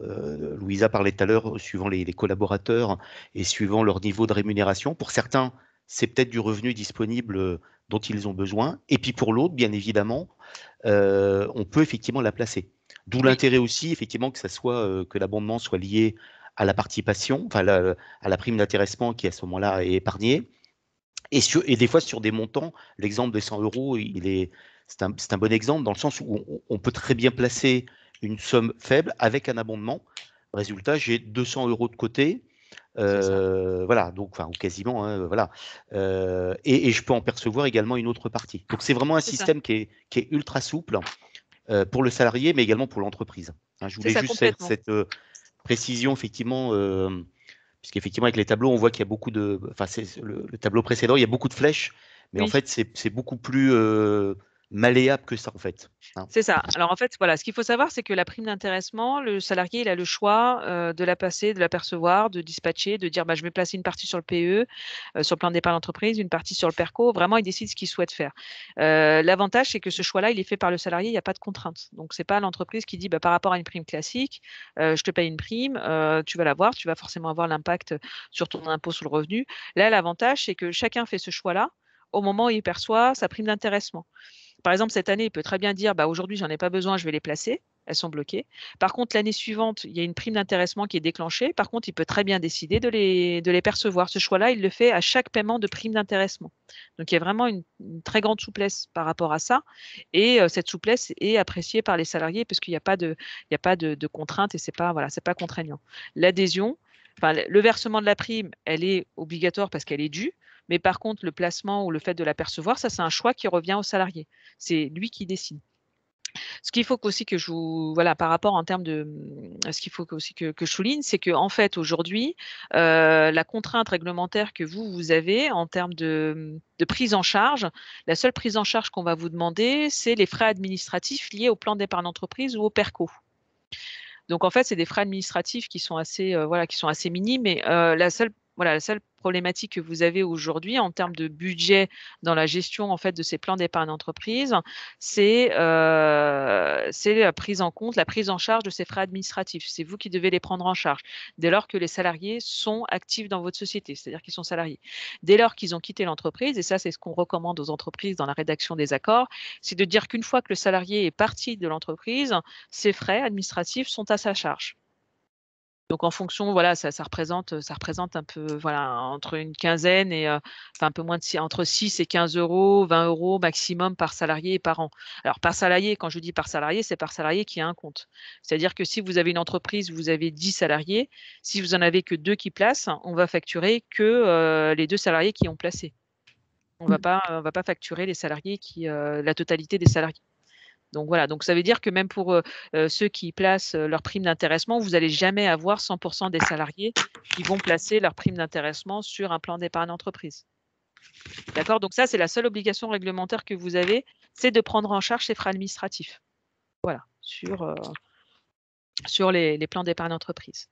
Euh, Louisa parlait tout à l'heure, suivant les, collaborateurs et suivant leur niveau de rémunération. Pour certains, c'est peut-être du revenu disponible euh, dont ils ont besoin. Et puis pour l'autre, bien évidemment, euh, on peut effectivement la placer. D'où l'intérêt aussi, effectivement, que ça soit que l'abondement soit lié à la participation, enfin à la prime d'intéressement qui à ce moment-là est épargnée. Et, des fois sur des montants, l'exemple des 100 euros, c'est un, bon exemple dans le sens où on peut très bien placer une somme faible avec un abondement. Résultat, j'ai 200 euros de côté. Euh, voilà, donc enfin, ou quasiment, hein, euh, voilà. Euh, et, je peux en percevoir également une autre partie. Donc c'est vraiment un système qui est, ultra souple pour le salarié, mais également pour l'entreprise. Hein. je voulais juste cette, cette précision, effectivement, puisqu'effectivement avec les tableaux, on voit qu'il y a beaucoup de, enfin le, le, tableau précédent, il y a beaucoup de flèches, mais en fait c'est beaucoup plus malléable que ça en fait. Hein. C'est ça. Alors en fait, voilà, ce qu'il faut savoir, c'est que la prime d'intéressement, le salarié, il a le choix euh, de la passer, de la percevoir, de dispatcher, de dire bah, je vais placer une partie sur le PE, euh, sur le plan d'épargne départ d'entreprise, une partie sur le PERCO. Vraiment, il décide ce qu'il souhaite faire. Euh, l'avantage, c'est que ce choix-là, il est fait par le salarié, il n'y a pas de contrainte. Donc ce n'est pas l'entreprise qui dit bah, par rapport à une prime classique, je te paye une prime, tu vas l'avoir, tu vas forcément avoir l'impact sur ton impôt sur le revenu. Là, l'avantage, c'est que chacun fait ce choix-là au moment où il perçoit sa prime d'intéressement. Par exemple, cette année, il peut très bien dire bah, aujourd'hui, j'en ai pas besoin, je vais les placer. Elles sont bloquées. Par contre, l'année suivante, il y a une prime d'intéressement qui est déclenchée. Par contre, il peut très bien décider de les, percevoir. Ce choix-là, il le fait à chaque paiement de prime d'intéressement. Donc, il y a vraiment une, très grande souplesse par rapport à ça. Et euh, cette souplesse est appréciée par les salariés parce qu'il n'y a pas de, il contrainte et ce n'est pas, voilà, pas contraignant. L'adhésion, le versement de la prime, elle est obligatoire parce qu'elle est due. Mais par contre, le placement ou le fait de l'apercevoir, ça, c'est un choix qui revient au salarié. C'est lui qui décide. Ce qu'il faut aussi que je vous, voilà, par rapport en termes de, mmh, ce qu'il faut aussi que, je souligne, c'est qu'en fait aujourd'hui, euh, la contrainte réglementaire que vous vous avez en termes mmh, de, prise en charge, la seule prise en charge qu'on va vous demander, c'est les frais administratifs liés au plan d'épargne entreprise ou au Perco. Donc en fait, c'est des frais administratifs qui sont assez, euh, voilà, qui sont assez minimes. Mais euh, la seule voilà, la seule problématique que vous avez aujourd'hui en termes de budget dans la gestion en fait de ces plans d'épargne d'entreprise, euh, c'est la prise en compte, la prise en charge de ces frais administratifs. C'est vous qui devez les prendre en charge dès lors que les salariés sont actifs dans votre société, c'est-à-dire qu'ils sont salariés. Dès lors qu'ils ont quitté l'entreprise, et ça c'est ce qu'on recommande aux entreprises dans la rédaction des accords, c'est de dire qu'une fois que le salarié est parti de l'entreprise, ces frais administratifs sont à sa charge. Donc en fonction, voilà, ça, représente, ça représente un peu, voilà, entre une quinzaine et un peu moins de entre 6 et 15 euros, 20 euros maximum par salarié et par an. Alors par salarié, quand je dis par salarié, c'est par salarié qui a un compte. C'est-à-dire que si vous avez une entreprise, vous avez 10 salariés, si vous en avez que deux qui placent, on va facturer que les deux salariés qui ont placé. On mmh. ne va pas facturer les salariés qui, la totalité des salariés. Donc voilà, donc ça veut dire que même pour ceux qui placent leur prime d'intéressement, vous n'allez jamais avoir 100% des salariés qui vont placer leur prime d'intéressement sur un plan d'épargne entreprise. D'accord Donc ça, c'est la seule obligation réglementaire que vous avez, c'est de prendre en charge ces frais administratifs. Voilà, sur, sur les, les plans d'épargne entreprise.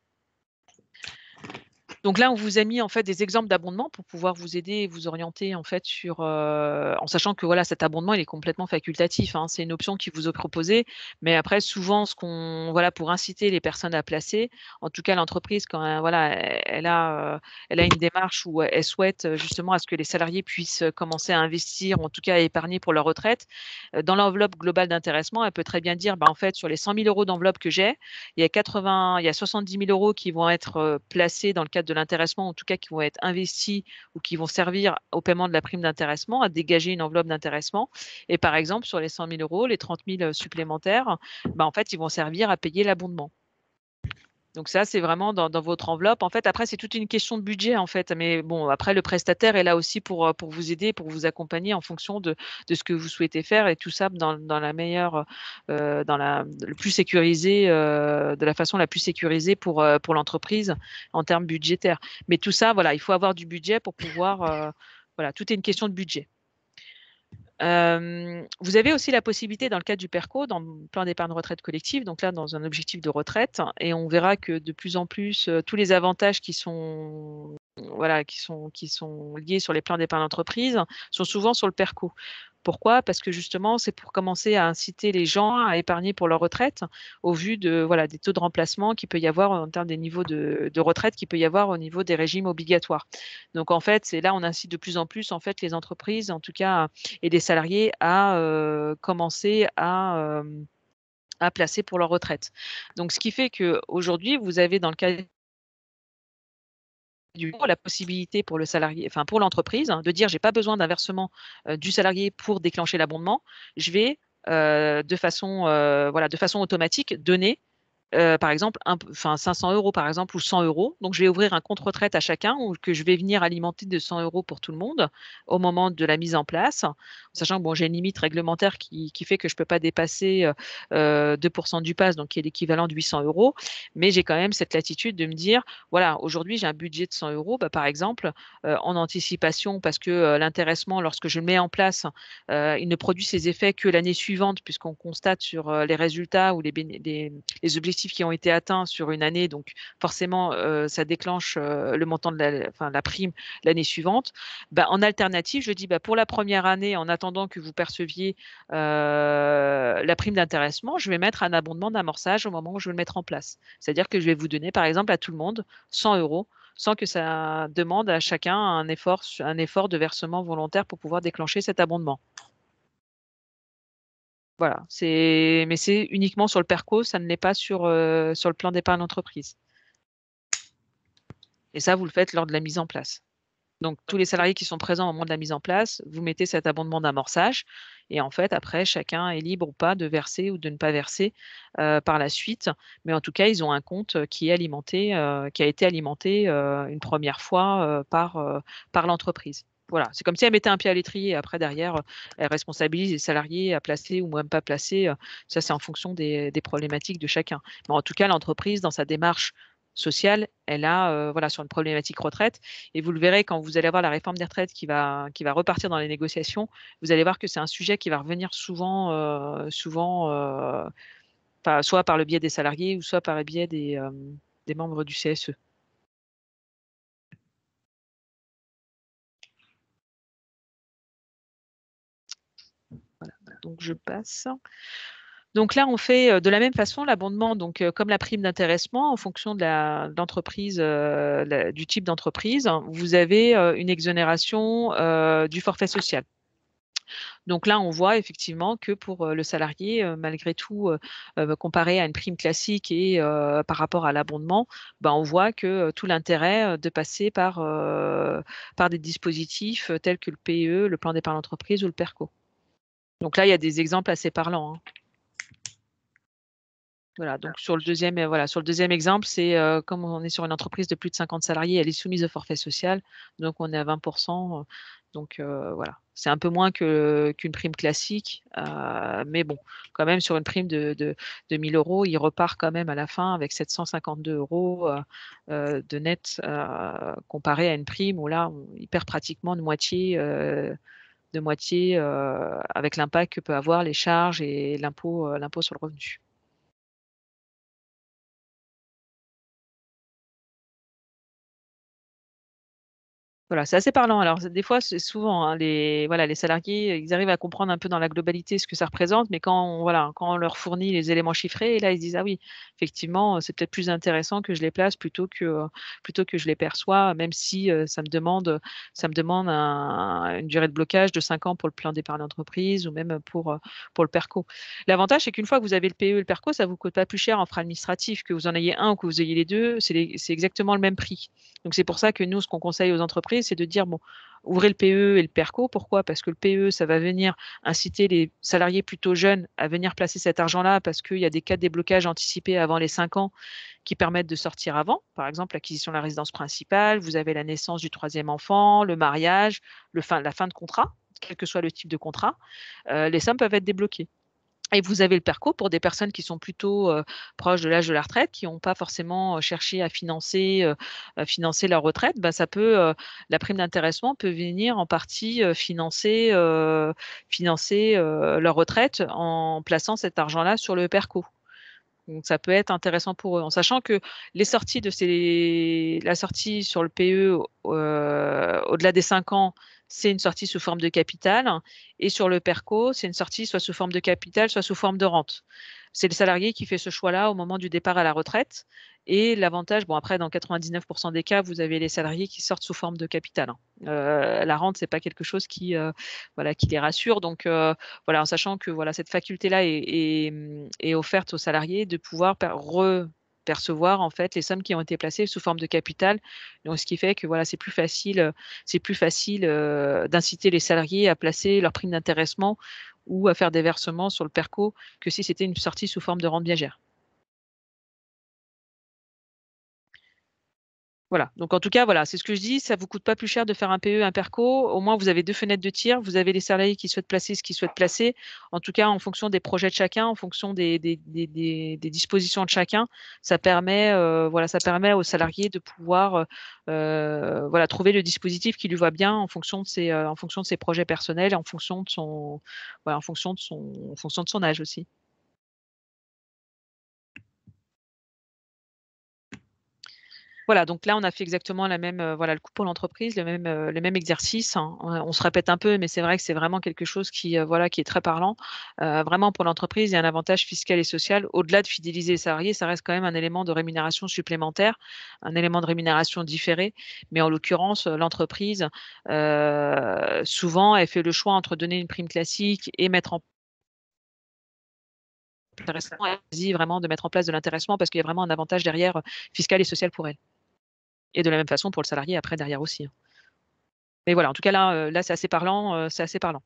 Donc là, on vous a mis en fait des exemples d'abondement pour pouvoir vous aider et vous orienter en fait sur, euh, en sachant que voilà, cet abondement il est complètement facultatif. Hein. c'est une option qui vous est proposée, mais après souvent ce qu'on voilà pour inciter les personnes à placer, en tout cas l'entreprise quand elle, voilà, elle a, elle a une démarche où elle souhaite justement à ce que les salariés puissent commencer à investir, en tout cas à épargner pour leur retraite. Euh, dans l'enveloppe globale d'intéressement, elle peut très bien dire, bah, en fait sur les 100 000 euros d'enveloppe que j'ai, il y a il y 70 000 euros qui vont être euh, placés dans le cadre de de l'intéressement, en tout cas qui vont être investis ou qui vont servir au paiement de la prime d'intéressement, à dégager une enveloppe d'intéressement. Et par exemple, sur les 100 000 euros, les 30 000 supplémentaires, ben en fait, ils vont servir à payer l'abondement. Donc ça, c'est vraiment dans, votre enveloppe. En fait, après, c'est toute une question de budget, en fait. Mais bon, après, le prestataire est là aussi pour, euh, vous aider, pour vous accompagner en fonction de, ce que vous souhaitez faire et tout ça dans, la meilleure, euh, dans la le plus sécurisée, euh, de la façon la plus sécurisée pour, pour l'entreprise en termes budgétaires. Mais tout ça, voilà, il faut avoir du budget pour pouvoir, voilà, tout est une question de budget vous avez aussi la possibilité, dans le cadre du PERCO, dans le plan d'épargne retraite collective, donc là, dans un objectif de retraite, et on verra que de plus en plus, tous les avantages qui sont, voilà, qui sont, qui sont liés sur les plans d'épargne d'entreprise sont souvent sur le PERCO. Pourquoi Parce que justement, c'est pour commencer à inciter les gens à épargner pour leur retraite au vu de, voilà, des taux de remplacement qu'il peut y avoir en termes des niveaux de, retraite qu'il peut y avoir au niveau des régimes obligatoires. Donc en fait, c'est là on incite de plus en plus en fait les entreprises, en tout cas, et les salariés à euh, commencer à euh, à placer pour leur retraite. Donc, ce qui fait qu'aujourd'hui, vous avez dans le cas du coup, la possibilité pour le salarié, enfin pour l'entreprise, hein, de dire j'ai pas besoin d'un du salarié pour déclencher l'abondement, je vais de façon voilà de façon automatique donner euh, par exemple, enfin 500 euros par exemple ou 100 euros. Donc je vais ouvrir un compte retraite à chacun ou que je vais venir alimenter de 100 euros pour tout le monde au moment de la mise en place, sachant que bon, j'ai une limite réglementaire qui, fait que je ne peux pas dépasser 2% euh, euh, du pass, donc qui est l'équivalent de 800 euros. Mais j'ai quand même cette latitude de me dire, voilà, aujourd'hui j'ai un budget de 100 euros, bah, par exemple, en anticipation parce que l'intéressement, lorsque je le mets en place, il ne produit ses effets que l'année suivante puisqu'on constate sur les résultats ou les, les, les objectifs qui ont été atteints sur une année, donc forcément, euh, ça déclenche euh, le montant de la, prime l'année suivante. Bah, en alternative, je dis bah, pour la première année, en attendant que vous perceviez euh, la prime d'intéressement, je vais mettre un abondement d'amorçage au moment où je vais le mettre en place. C'est-à-dire que je vais vous donner, par exemple, à tout le monde 100 euros sans que ça demande à chacun un effort, un effort de versement volontaire pour pouvoir déclencher cet abondement. Voilà, c'est mais c'est uniquement sur le perco, ça ne l'est pas sur, euh, sur le plan d'épargne d'entreprise. Et ça, vous le faites lors de la mise en place. Donc, tous les salariés qui sont présents au moment de la mise en place, vous mettez cet abondement d'amorçage. Et en fait, après, chacun est libre ou pas de verser ou de ne pas verser euh, par la suite. Mais en tout cas, ils ont un compte euh, qui est alimenté, qui a été alimenté une première fois par, par l'entreprise voilà, c'est comme si elle mettait un pied à l'étrier. Après, derrière, euh, elle responsabilise les salariés à placer ou même pas placer. Euh, ça, c'est en fonction des, problématiques de chacun. Mais en tout cas, l'entreprise, dans sa démarche sociale, elle a euh, voilà sur une problématique retraite. Et vous le verrez quand vous allez avoir la réforme des retraites qui va qui va repartir dans les négociations. Vous allez voir que c'est un sujet qui va revenir souvent, souvent, soit par le biais des salariés ou soit par le biais des membres du CSE. Donc je passe. Donc là, on fait euh, de la même façon l'abondement, donc euh, comme la prime d'intéressement, en fonction de l'entreprise, euh, du type d'entreprise, vous avez une exonération du forfait social. Donc là, on voit effectivement que pour le salarié, malgré tout, comparé à une prime classique et par rapport à l'abondement, ben, on voit que tout l'intérêt de passer par, par des dispositifs tels que le PE, le plan d'épargne entreprise ou le PERCO. Donc là, il y a des exemples assez parlants. Hein. Voilà, donc sur le deuxième, euh, voilà, sur le deuxième exemple, c'est euh, comme on est sur une entreprise de plus de 50 salariés, elle est soumise au forfait social, donc on est à 20%. Euh, donc voilà, c'est un peu moins qu'une prime classique, mais bon, quand même sur une prime de, de, de, 1000 euros, il repart quand même à la fin avec 752 euros de net comparé à une prime où là, il perd pratiquement de moitié de moitié euh, avec l'impact que peut avoir les charges et l'impôt, euh, l'impôt sur le revenu. Voilà, c'est assez parlant. Alors, des fois, c'est souvent hein, les, voilà, les salariés, ils arrivent à comprendre un peu dans la globalité ce que ça représente, mais quand on, voilà, quand on leur fournit les éléments chiffrés, là, ils disent ah oui, effectivement, c'est peut-être plus intéressant que je les place plutôt que euh, plutôt que je les perçois, même si euh, ça me demande ça me demande une durée de blocage de 5 ans pour le plan d'épargne d'entreprise ou même pour euh, pour le perco. L'avantage, c'est qu'une fois que vous avez le PE et le perco, ça vous coûte pas plus cher en frais administratifs que vous en ayez un ou que vous ayez les deux, c'est exactement le même prix. Donc c'est pour ça que nous, ce qu'on conseille aux entreprises c'est de dire, bon, ouvrez le PE et le PERCO. Pourquoi Parce que le PE, ça va venir inciter les salariés plutôt jeunes à venir placer cet argent-là parce qu'il y a des cas de déblocage anticipés avant les 5 ans qui permettent de sortir avant. Par exemple, l'acquisition de la résidence principale, vous avez la naissance du troisième enfant, le mariage, le fin, la fin de contrat, quel que soit le type de contrat. Euh, les sommes peuvent être débloquées. Et vous avez le PERCO pour des personnes qui sont plutôt euh, proches de l'âge de la retraite, qui n'ont pas forcément cherché à financer, financer leur retraite. Ben, ça peut, la prime d'intéressement peut venir en partie financer, financer leur retraite en plaçant cet argent-là sur le PERCO. Donc ça peut être intéressant pour eux, en sachant que les sorties de la sortie sur le PE euh, au-delà des 5 ans, c'est une sortie sous forme de capital, et sur le PERCO, c'est une sortie soit sous forme de capital, soit sous forme de rente c'est le salarié qui fait ce choix-là au moment du départ à la retraite. Et l'avantage, bon après, dans 99% des cas, vous avez les salariés qui sortent sous forme de capital. Hein. Euh, la rente, c'est pas quelque chose qui, euh, voilà, qui les rassure. Donc euh, voilà, en sachant que voilà cette faculté-là est, mm, offerte aux salariés de pouvoir re percevoir en fait les sommes qui ont été placées sous forme de capital. Donc, ce qui fait que voilà, c'est plus facile, c'est plus facile d'inciter les salariés à placer leur prime d'intéressement ou à faire des versements sur le perco que si c'était une sortie sous forme de rente viagère. Voilà. Donc en tout cas, voilà, c'est ce que je dis. Ça vous coûte pas plus cher de faire un PE, un perco. Au moins, vous avez deux fenêtres de tir. Vous avez les salariés qui souhaitent placer ce qu'ils souhaitent placer. En tout cas, en fonction des projets de chacun, en fonction des, des, dispositions de chacun, ça permet, euh, voilà, ça permet aux salariés de pouvoir, euh, euh, voilà, trouver le dispositif qui lui va bien en fonction de ses, en fonction de ses projets personnels, en fonction de son, en fonction de son, en fonction de son âge aussi. Voilà, donc là, on a fait exactement la même, euh, voilà, le coup pour l'entreprise, le même, euh, exercice. Hein. On, se répète un peu, mais c'est vrai que c'est vraiment quelque chose qui, euh, voilà, qui est très parlant. vraiment, pour l'entreprise, il y a un avantage fiscal et social. Au-delà de fidéliser les salariés, ça reste quand même un élément de rémunération supplémentaire, un élément de rémunération différé. Mais en l'occurrence, l'entreprise, souvent, elle fait le choix entre donner une prime classique et mettre en vraiment de mettre en place de l'intéressement parce qu'il y a vraiment un avantage derrière fiscal et social pour elle. Et de la même façon pour le salarié après derrière aussi. Hein. Mais voilà, en tout cas là, euh, là c'est assez parlant, euh, c'est assez parlant.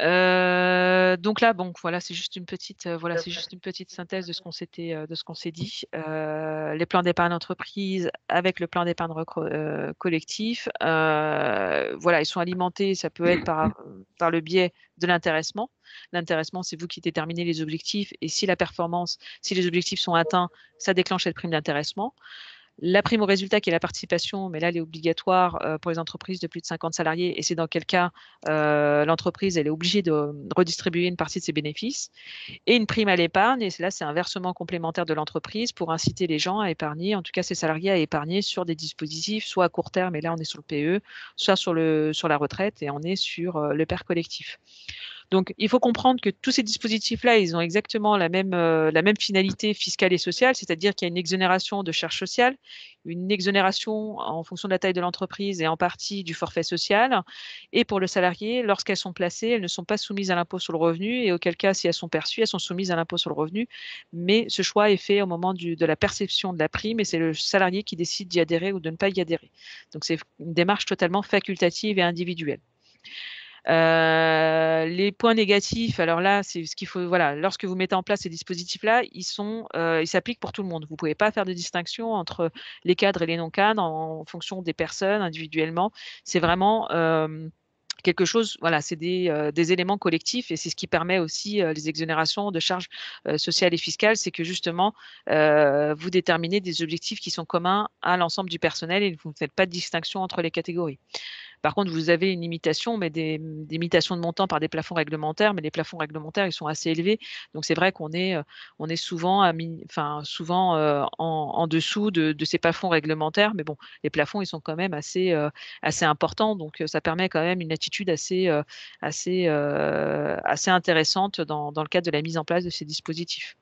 Euh, donc là, bon, voilà, c'est juste une petite, euh, voilà, c'est juste une petite synthèse de ce qu'on s'était, euh, de ce qu'on s'est dit. les plans d'épargne entreprise avec le plan d'épargne collectif, voilà, ils sont alimentés. Ça peut être par, par le biais de l'intéressement. L'intéressement, c'est vous qui déterminez les objectifs et si la performance, si les objectifs sont atteints, ça déclenche cette prime d'intéressement. La prime au résultat qui est la participation, mais là, elle est obligatoire euh, pour les entreprises de plus de 50 salariés et c'est dans quel cas euh, l'entreprise elle est obligée de redistribuer une partie de ses bénéfices. Et une prime à l'épargne, et là, c'est un versement complémentaire de l'entreprise pour inciter les gens à épargner, en tout cas ses salariés à épargner sur des dispositifs, soit à court terme, et là, on est sur le PE, soit sur, le, sur la retraite et on est sur euh, le père collectif. Donc, il faut comprendre que tous ces dispositifs-là, ils ont exactement la même, euh, la même finalité fiscale et sociale, c'est-à-dire qu'il y a une exonération de charges sociales, une exonération en fonction de la taille de l'entreprise et en partie du forfait social. Et pour le salarié, lorsqu'elles sont placées, elles ne sont pas soumises à l'impôt sur le revenu et auquel cas, si elles sont perçues, elles sont soumises à l'impôt sur le revenu. Mais ce choix est fait au moment de la perception de la prime et c'est le salarié qui décide d'y adhérer ou de ne pas y adhérer. Donc, c'est une démarche totalement facultative et individuelle. Euh, les points négatifs, alors là, c'est ce qu'il faut. Voilà, lorsque vous mettez en place ces dispositifs-là, ils sont, euh, s'appliquent pour tout le monde. Vous ne pouvez pas faire de distinction entre les cadres et les non-cadres en, fonction des personnes individuellement. C'est vraiment euh, quelque chose, voilà, c'est des, éléments collectifs et c'est ce qui permet aussi les exonérations de charges sociales et fiscales, c'est que justement, vous déterminez des objectifs qui sont communs à l'ensemble du personnel et vous ne faites pas de distinction entre les catégories. Par contre, vous avez une limitation, mais des, limitations mmh, de montant par des plafonds réglementaires, mais les plafonds réglementaires, ils sont assez élevés. Donc, c'est vrai qu'on est, euh, on est souvent, souvent euh, en, dessous de, ces plafonds réglementaires, mais bon, les plafonds, ils sont quand même assez, euh, importants. Donc, ça permet quand même une attitude assez, intéressante dans le cadre de la mise en place de ces dispositifs.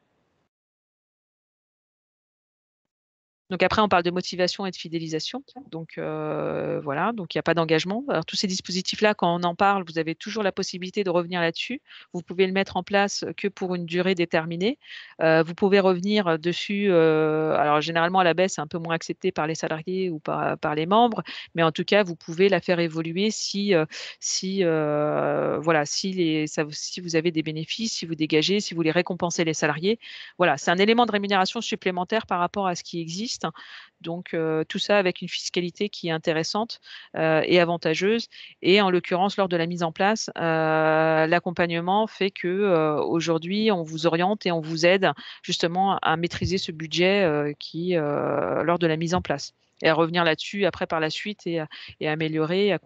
Donc après, on parle de motivation et de fidélisation. Donc euh, voilà, donc il n'y a pas d'engagement. Alors tous ces dispositifs-là, quand on en parle, vous avez toujours la possibilité de revenir là-dessus. Vous pouvez le mettre en place que pour une durée déterminée. Euh, vous pouvez revenir dessus. Euh, alors généralement à la baisse, c'est un peu moins accepté par les salariés ou par, par, les membres, mais en tout cas, vous pouvez la faire évoluer si, si voilà, si, si vous avez des bénéfices, si vous dégagez, si vous voulez récompenser les salariés. Voilà, c'est un élément de rémunération supplémentaire par rapport à ce qui existe Hein. Donc tout ça avec une fiscalité qui est intéressante et avantageuse. Et en l'occurrence, lors de la mise en place, l'accompagnement fait que aujourd'hui, on vous oriente et on vous aide justement à maîtriser ce budget qui, lors de la mise en place. Et à revenir là-dessus après par la suite et, et améliorer, à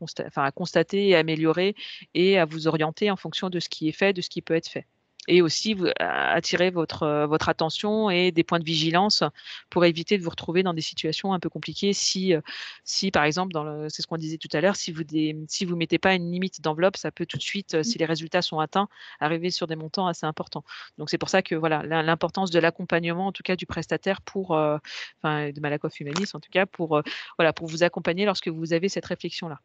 constater et améliorer et à vous orienter en fonction de ce qui est fait, de ce qui peut être fait et aussi attirer votre, euh, votre attention et des points de vigilance pour éviter de vous retrouver dans des situations un peu compliquées si, euh, si par exemple, c'est ce qu'on disait tout à l'heure, si vous ne si vous mettez pas une limite d'enveloppe, ça peut tout de suite, euh, mmh. si les résultats sont atteints, arriver sur des montants assez importants. Donc c'est pour ça que voilà l'importance de l'accompagnement, en tout cas du prestataire pour, de Malakoff Humanis en tout cas, pour, voilà, pour vous accompagner lorsque vous avez cette réflexion-là.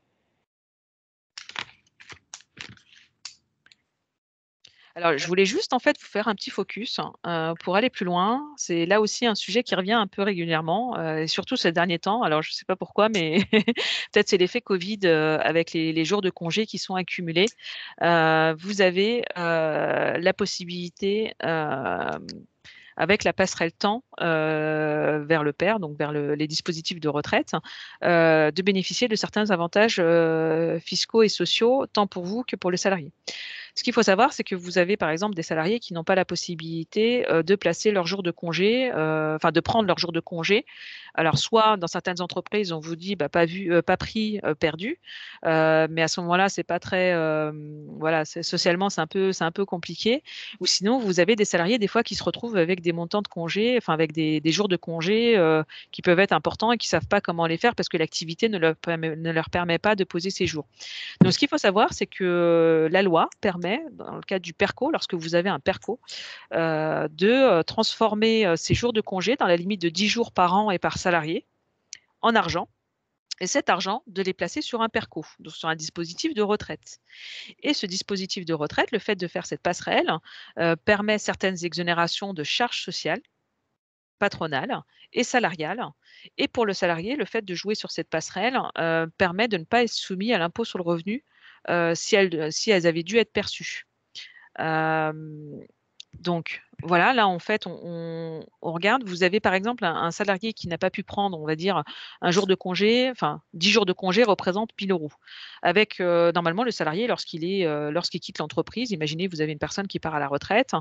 Alors, je voulais juste en fait vous faire un petit focus hein, pour aller plus loin. C'est là aussi un sujet qui revient un peu régulièrement, euh, et surtout ces derniers temps. Alors, je ne sais pas pourquoi, mais <laughs> peut-être c'est l'effet Covid euh, avec les, jours de congé qui sont accumulés. Euh, vous avez la possibilité avec la passerelle temps vers le père, donc vers les dispositifs de retraite, de bénéficier de certains avantages fiscaux et sociaux, tant pour vous que pour le salarié. Ce qu'il faut savoir, c'est que vous avez par exemple des salariés qui n'ont pas la possibilité euh, de placer leurs jours de congé, euh, enfin de prendre leur jour de congé. Alors soit dans certaines entreprises, on vous dit bah, pas vu, euh, pas pris, perdu. mais à ce moment-là, c'est pas très, voilà, socialement c'est un peu, c'est un peu compliqué. Ou sinon, vous avez des salariés des fois qui se retrouvent avec des montants de congés, enfin avec des, jours de congé qui peuvent être importants et qui savent pas comment les faire parce que l'activité ne ne leur permet pas de poser ces jours. Donc ce qu'il faut savoir, c'est que la loi permet dans le cas du PERCO, lorsque vous avez un PERCO, euh, de euh, transformer ces euh, jours de congé dans la limite de 10 jours par an et par salarié en argent et cet argent de les placer sur un PERCO, donc sur un dispositif de retraite. Et ce dispositif de retraite, le fait de faire cette passerelle, permet certaines exonérations de charges sociales, patronales et salariales. Et pour le salarié, le fait de jouer sur cette passerelle permet de ne pas être soumis à l'impôt sur le revenu euh, si elles, euh, si, elles, avaient dû être perçues. Euh, donc, voilà, là en fait, on, regarde, vous avez par exemple un, salarié qui n'a pas pu prendre, on va dire, un jour de congé, enfin, 10 jours de congé représentent 1000 euros. Avec euh, normalement le salarié, lorsqu'il est, euh, lorsqu'il quitte l'entreprise, imaginez, vous avez une personne qui part à la retraite,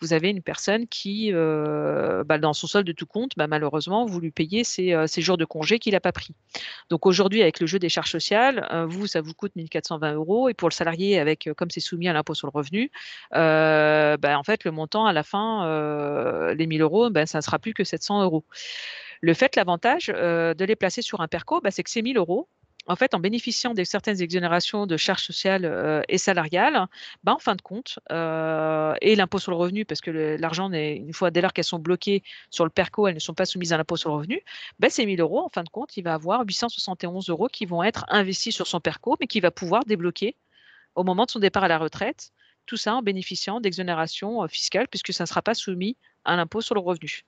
vous avez une personne qui, euh, bah, dans son solde de tout compte, bah, malheureusement, vous lui payez ses, jours de congé qu'il n'a pas pris. Donc aujourd'hui, avec le jeu des charges sociales, vous, ça vous coûte 1420 euros, et pour le salarié, avec, comme c'est soumis à l'impôt sur le revenu, bah, en fait, le montant à la fin, euh, les 1000 euros, ben, ça ne sera plus que 700 euros. Le fait, l'avantage euh, de les placer sur un PERCO, ben, c'est que ces 1000 euros, en fait, en bénéficiant de certaines exonérations de charges sociales euh, et salariales, ben, en fin de compte, et l'impôt sur le revenu, parce que l'argent, une fois dès lors qu'elles sont bloquées sur le PERCO, elles ne sont pas soumises à l'impôt sur le revenu, ben, ces 1000 euros, en fin de compte, il va avoir 871 euros qui vont être investis sur son PERCO, mais qui va pouvoir débloquer au moment de son départ à la retraite tout ça en bénéficiant d'exonération fiscale, puisque ça ne sera pas soumis à l'impôt sur le revenu.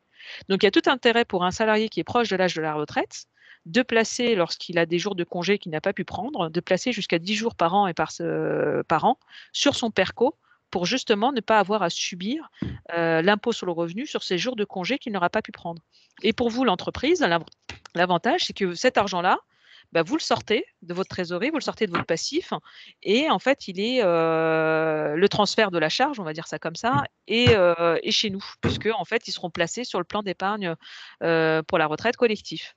Donc il y a tout intérêt pour un salarié qui est proche de l'âge de la retraite de placer, lorsqu'il a des jours de congé qu'il n'a pas pu prendre, de placer jusqu'à 10 jours par an et par, an sur son PERCO pour justement ne pas avoir à subir l'impôt sur le revenu sur ces jours de congé qu'il n'aura pas pu prendre. Et pour vous, l'entreprise, l'avantage, c'est que cet argent-là, bah, vous le sortez de votre trésorerie, vous le sortez de votre passif, et en fait, il est euh, le transfert de la charge, on va dire ça comme ça, et, euh, chez nous, puisque en fait, ils seront placés sur le plan d'épargne euh, pour la retraite collective.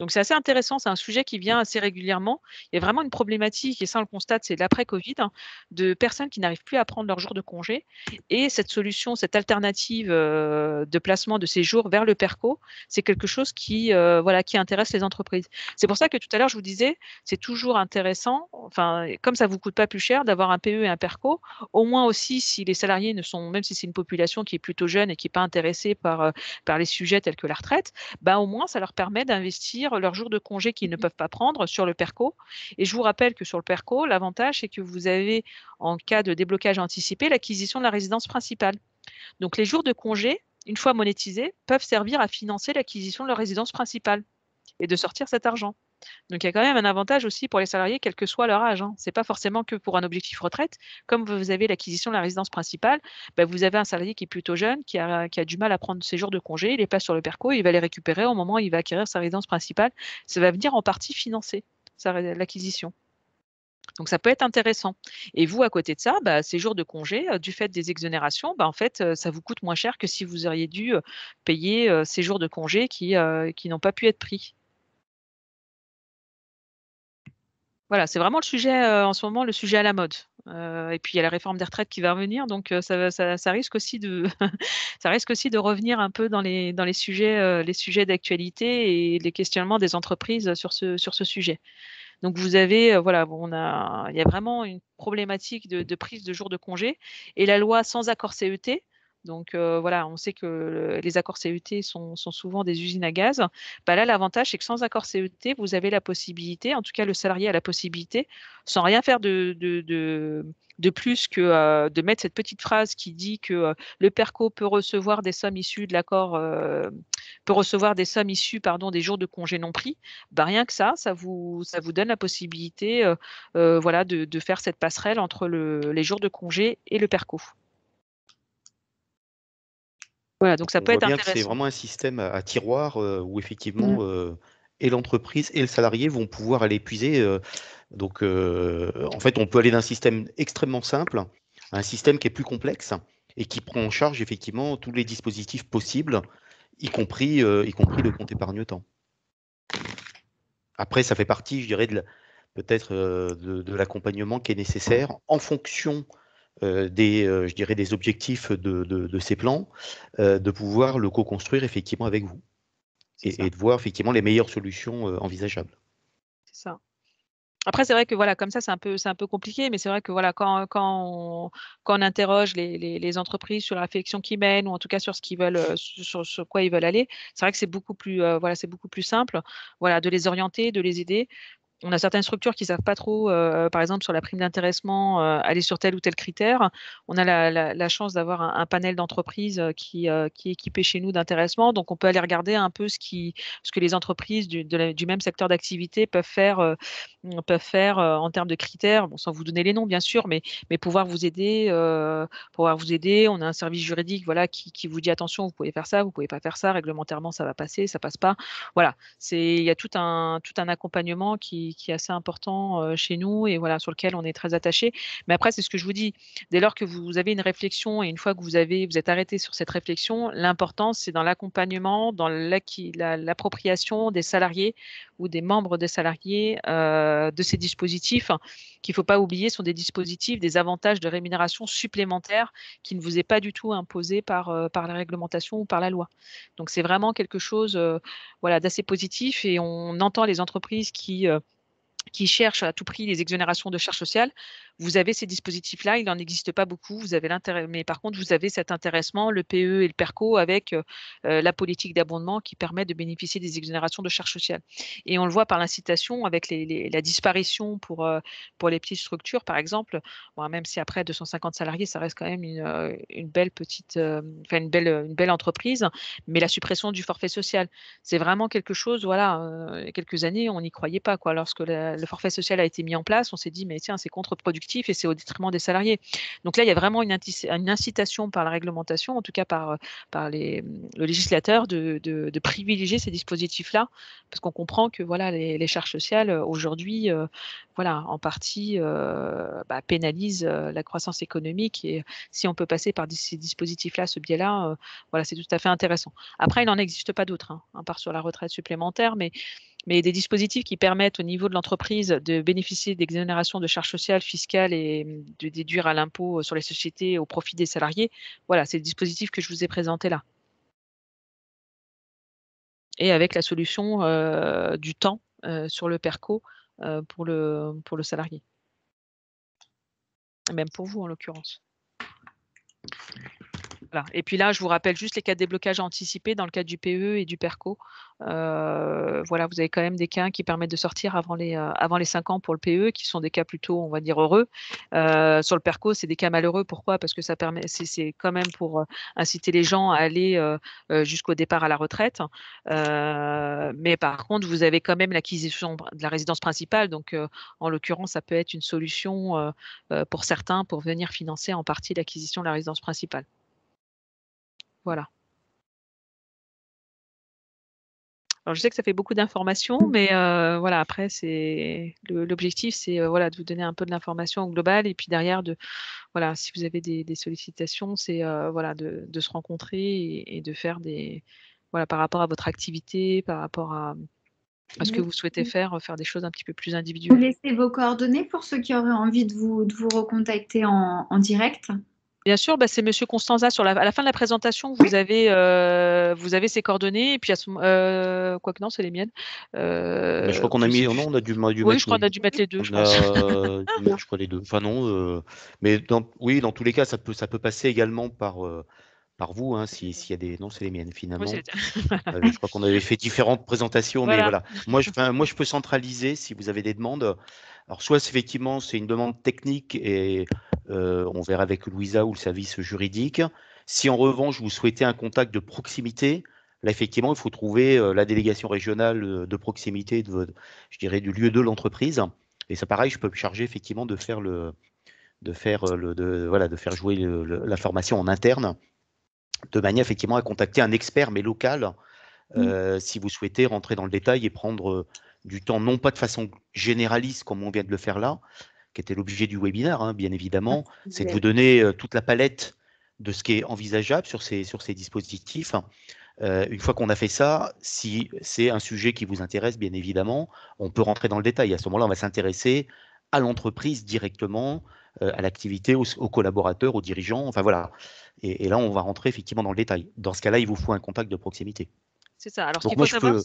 Donc c'est assez intéressant, c'est un sujet qui vient assez régulièrement. Il y a vraiment une problématique, et ça on le constate, c'est l'après-Covid, hein, de personnes qui n'arrivent plus à prendre leurs jours de congé. Et cette solution, cette alternative euh, de placement de ces jours vers le PERCO, c'est quelque chose qui, euh, voilà, qui intéresse les entreprises. C'est pour ça que tout à l'heure, je vous disais, c'est toujours intéressant, enfin, comme ça ne vous coûte pas plus cher d'avoir un PE et un PERCO, au moins aussi si les salariés ne sont, même si c'est une population qui est plutôt jeune et qui n'est pas intéressée par, euh, par les sujets tels que la retraite, bah, au moins ça leur permet d'investir leurs jours de congé qu'ils ne mmh. peuvent pas prendre sur le PERCO. Et je vous rappelle que sur le PERCO, l'avantage, c'est que vous avez, en cas de déblocage anticipé, l'acquisition de la résidence principale. Donc les jours de congé, une fois monétisés, peuvent servir à financer l'acquisition de leur résidence principale et de sortir cet argent. Donc il y a quand même un avantage aussi pour les salariés, quel que soit leur âge. Hein. Ce n'est pas forcément que pour un objectif retraite. Comme vous avez l'acquisition de la résidence principale, bah, vous avez un salarié qui est plutôt jeune, qui a, du mal à prendre ses jours de congé, il les pas sur le perco, il va les récupérer au moment où il va acquérir sa résidence principale. Ça va venir en partie financer l'acquisition. Donc ça peut être intéressant. Et vous, à côté de ça, bah, ces jours de congé, euh, du fait des exonérations, bah, en fait, euh, ça vous coûte moins cher que si vous auriez dû euh, payer ces jours de congé qui n'ont pas pu être pris. voilà, c'est vraiment le sujet en ce moment, le sujet à la mode. et puis il y a la réforme des retraites qui va revenir, donc <laughs> ça, risque aussi de, revenir un peu dans les, dans les sujets, les sujets d'actualité et les questionnements des entreprises sur ce, sur ce sujet. Donc vous avez, voilà, on a, il y a vraiment une problématique de, de prise de jours de congé et la loi sans accord CET donc voilà, on sait que les accords CET sont, souvent des usines à gaz. Bah, là, l'avantage, c'est que sans accord CET, vous avez la possibilité, en tout cas le salarié a la possibilité, sans rien faire de, de, plus que de mettre cette petite phrase qui dit que le PERCO peut recevoir des sommes issues de l'accord, peut recevoir des sommes issues pardon, des jours de congé non pris. Bah, rien que ça, ça vous, ça vous donne la possibilité euh, voilà, de, faire cette passerelle entre les jours de congé et le PERCO. Voilà, donc ça peut être intéressant. C'est vraiment un système à, tiroir euh, où effectivement mmh. euh, et l'entreprise et le salarié vont pouvoir aller puiser. Euh, donc en fait, on peut aller d'un système extrêmement simple à un système qui est plus complexe et qui prend en charge effectivement tous les dispositifs possibles, y compris, y compris le compte épargne-temps. Après, ça fait partie, je dirais, peut-être de, de l'accompagnement qui est nécessaire en fonction euh, des, euh, je dirais, des objectifs de, de, ces plans, euh, de pouvoir le co-construire effectivement avec vous et, de voir effectivement les meilleures solutions envisageables. C'est ça. Après, c'est vrai que voilà, comme ça, c'est un peu, c'est un peu compliqué, mais c'est vrai que voilà, quand, quand, on, interroge les, les, entreprises sur la réflexion qu'ils mènent ou en tout cas sur ce qu'ils veulent, sur, quoi ils veulent aller, c'est vrai que c'est beaucoup plus, voilà, c'est beaucoup plus simple, voilà, de les orienter, de les aider, on a certaines structures qui ne savent pas trop, euh, par exemple, sur la prime d'intéressement, euh, aller sur tel ou tel critère. On a la, chance d'avoir un, panel d'entreprises euh, qui, est équipé chez nous d'intéressement. Donc, on peut aller regarder un peu ce, qui, ce que les entreprises du, même secteur d'activité peuvent faire, peuvent faire en termes de critères, sans vous donner les noms, bien sûr, mais, mais pouvoir, vous aider, vous aider. On a un service juridique voilà, qui, vous dit attention, vous pouvez faire ça, vous ne pouvez pas faire ça, réglementairement, ça va passer, ça ne passe pas. Voilà, il y a tout un, tout un accompagnement qui qui, est assez important chez nous et voilà, sur lequel on est très attaché. Mais après, c'est ce que je vous dis. Dès lors que vous avez une réflexion et une fois que vous, avez, vous êtes arrêté sur cette réflexion, l'important, c'est dans l'accompagnement, dans l'appropriation des salariés ou des membres des salariés de ces dispositifs qu'il ne faut pas oublier sont des dispositifs, des avantages de rémunération supplémentaires qui ne vous est pas du tout imposé par, par la réglementation ou par la loi. Donc c'est vraiment quelque chose voilà, d'assez positif et on entend les entreprises qui qui cherchent à tout prix les exonérations de charges sociales, vous avez ces dispositifs-là, il n'en existe pas beaucoup, vous avez mais par contre, vous avez cet intéressement, le PE et le PERCO, avec euh, euh, la politique d'abondement qui permet de bénéficier des exonérations de charges sociales. Et on le voit par l'incitation avec la disparition pour, euh, pour les petites structures, par exemple, même si après 250 salariés, ça reste quand même une, une belle petite, enfin une belle, une belle entreprise, mais la suppression du forfait social, c'est vraiment quelque chose, voilà, il y a quelques années, on n'y croyait pas, quoi, lorsque la, euh, le forfait social a été mis en place, on s'est dit, mais tiens, c'est contre-productif et c'est au détriment des salariés. Donc là, il y a vraiment une, une incitation par la réglementation, en tout cas par, euh, par le législateur, de, privilégier ces dispositifs-là, parce qu'on comprend que voilà, les, charges sociales, euh, aujourd'hui, voilà, en partie, bah, pénalisent la croissance économique. Et si on peut passer par ces dispositifs-là, ce biais-là, voilà, c'est tout à fait intéressant. Après, il n'en existe pas d'autres, hein, à part sur la retraite supplémentaire, mais mais des dispositifs qui permettent au niveau de l'entreprise de bénéficier d'exonérations de charges sociales, fiscales et mmh, de déduire à l'impôt euh, sur les sociétés au profit des salariés. Voilà, c'est le dispositif que je vous ai présenté là. Et avec la solution euh, du temps euh, sur le PERCO pour, le, pour le salarié. Même pour vous en l'occurrence. Et puis là, je vous rappelle juste les cas de déblocage anticipé dans le cadre du PE et du PERCO. Euh, voilà, vous avez quand même des cas qui permettent de sortir avant les, euh, avant les 5 ans pour le PE, qui sont des cas plutôt, on va dire, heureux. Euh, sur le PERCO, c'est des cas malheureux. Pourquoi Parce que ça permet, c'est quand même pour inciter les gens à aller jusqu'au départ à la retraite. mais par contre, vous avez quand même l'acquisition de la résidence principale. Donc, en l'occurrence, ça peut être une solution pour certains pour venir financer en partie l'acquisition de la résidence principale. Voilà. Alors, je sais que ça fait beaucoup d'informations, mmh. mais euh, voilà, après, c'est l'objectif, c'est euh, voilà, de vous donner un peu de l'information globale. Et puis derrière, de, voilà, si vous avez des, sollicitations, c'est euh, voilà, de, se rencontrer et, de faire des. Voilà, par rapport à votre activité, par rapport à, ce que mmh. vous souhaitez mmh. faire, faire des choses un petit peu plus individuelles. Vous laissez vos coordonnées pour ceux qui auraient envie de vous, recontacter en direct Bien sûr, bah, c'est M. Constanza. à la fin de la présentation, vous avez, euh, vous avez ses coordonnées. Et puis, à euh, quoi que non, c'est les miennes. Euh, je crois qu'on a mis. a dû, oui, je crois qu'on a dû mettre les deux. Je, crois les deux. Enfin non, mais oui, dans tous les cas, ça peut, ça peut passer également par par vous, hein, s'il y a des. Non, c'est les miennes finalement. Euh, je crois qu'on avait fait différentes présentations, mais voilà. Moi je, moi, je peux centraliser si vous avez des demandes. Alors, soit effectivement, c'est une demande technique et euh, on verra avec Louisa ou le service juridique. Si en revanche, vous souhaitez un contact de proximité, là, effectivement, il faut trouver euh, la délégation régionale de proximité, de, je dirais, du lieu de l'entreprise. Et ça, pareil, je peux me charger effectivement de faire le, de faire le, de, voilà, de faire jouer la formation en interne de manière effectivement à contacter un expert, mais local, mmh. euh, si vous souhaitez rentrer dans le détail et prendre euh, du temps, non pas de façon généraliste comme on vient de le faire là, qui était l'objet du webinaire, hein, bien évidemment, ah, <laughs> c'est de vous donner euh, toute la palette de ce qui est envisageable sur ces, sur ces dispositifs. une fois qu'on a fait ça, si c'est un sujet qui vous intéresse, bien évidemment, on peut rentrer dans le détail. À ce moment-là, on va s'intéresser à l'entreprise directement, à l'activité, aux, aux, collaborateurs, aux dirigeants. Enfin voilà, et, là, on va rentrer effectivement dans le détail. Dans ce cas-là, il vous faut un contact de proximité. C'est ça. Alors, ce qu'il faut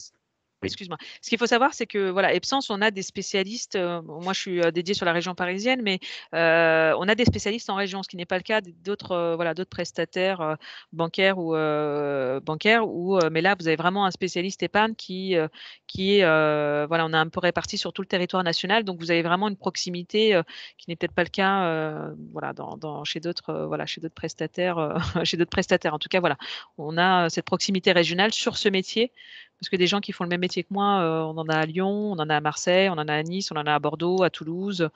Excuse-moi. Ce qu'il faut savoir, c'est que voilà, Epsens, on a des spécialistes. Euh, moi, je suis euh, dédiée sur la région parisienne, mais euh, on a des spécialistes en région, ce qui n'est pas le cas d'autres voilà, d'autres prestataires bancaires ou bancaires. Ou mais là, vous avez vraiment un spécialiste épargne qui qui est voilà, on a un peu réparti sur tout le territoire national, donc vous avez vraiment une proximité qui n'est peut-être pas le cas voilà dans chez d'autres voilà chez d'autres prestataires <laughs> chez d'autres prestataires. En tout cas, voilà, on a cette proximité régionale sur ce métier parce que des gens qui font le même métier que moi, euh, on en a à Lyon, on en a à Marseille, on en a à Nice, on en a à Bordeaux, à Toulouse.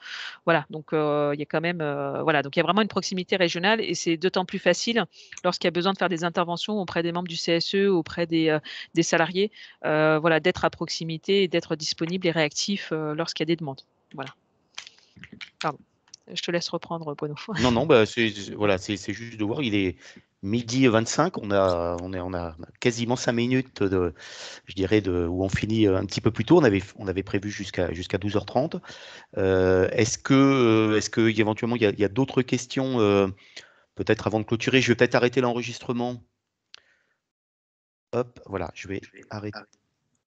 Voilà, donc euh, il y a quand même, euh, voilà, donc il y a vraiment une proximité régionale et c'est d'autant plus facile lorsqu'il y a besoin de faire des interventions auprès des membres du CSE, auprès des, salariés, voilà, d'être à proximité et d'être disponible et réactif lorsqu'il y a des demandes. Voilà. Pardon je te laisse reprendre, Pono. Non, non, bah, c'est, voilà, c'est, juste de voir. Il est, midi 25, on a, quasiment 5 minutes, je dirais, où on finit un petit peu plus tôt. On avait, prévu jusqu'à 12h30. Euh, est-ce que, euh, il y a, d'autres questions euh, Peut-être avant de clôturer, je vais peut-être arrêter l'enregistrement. Hop, voilà, je vais, arrêter.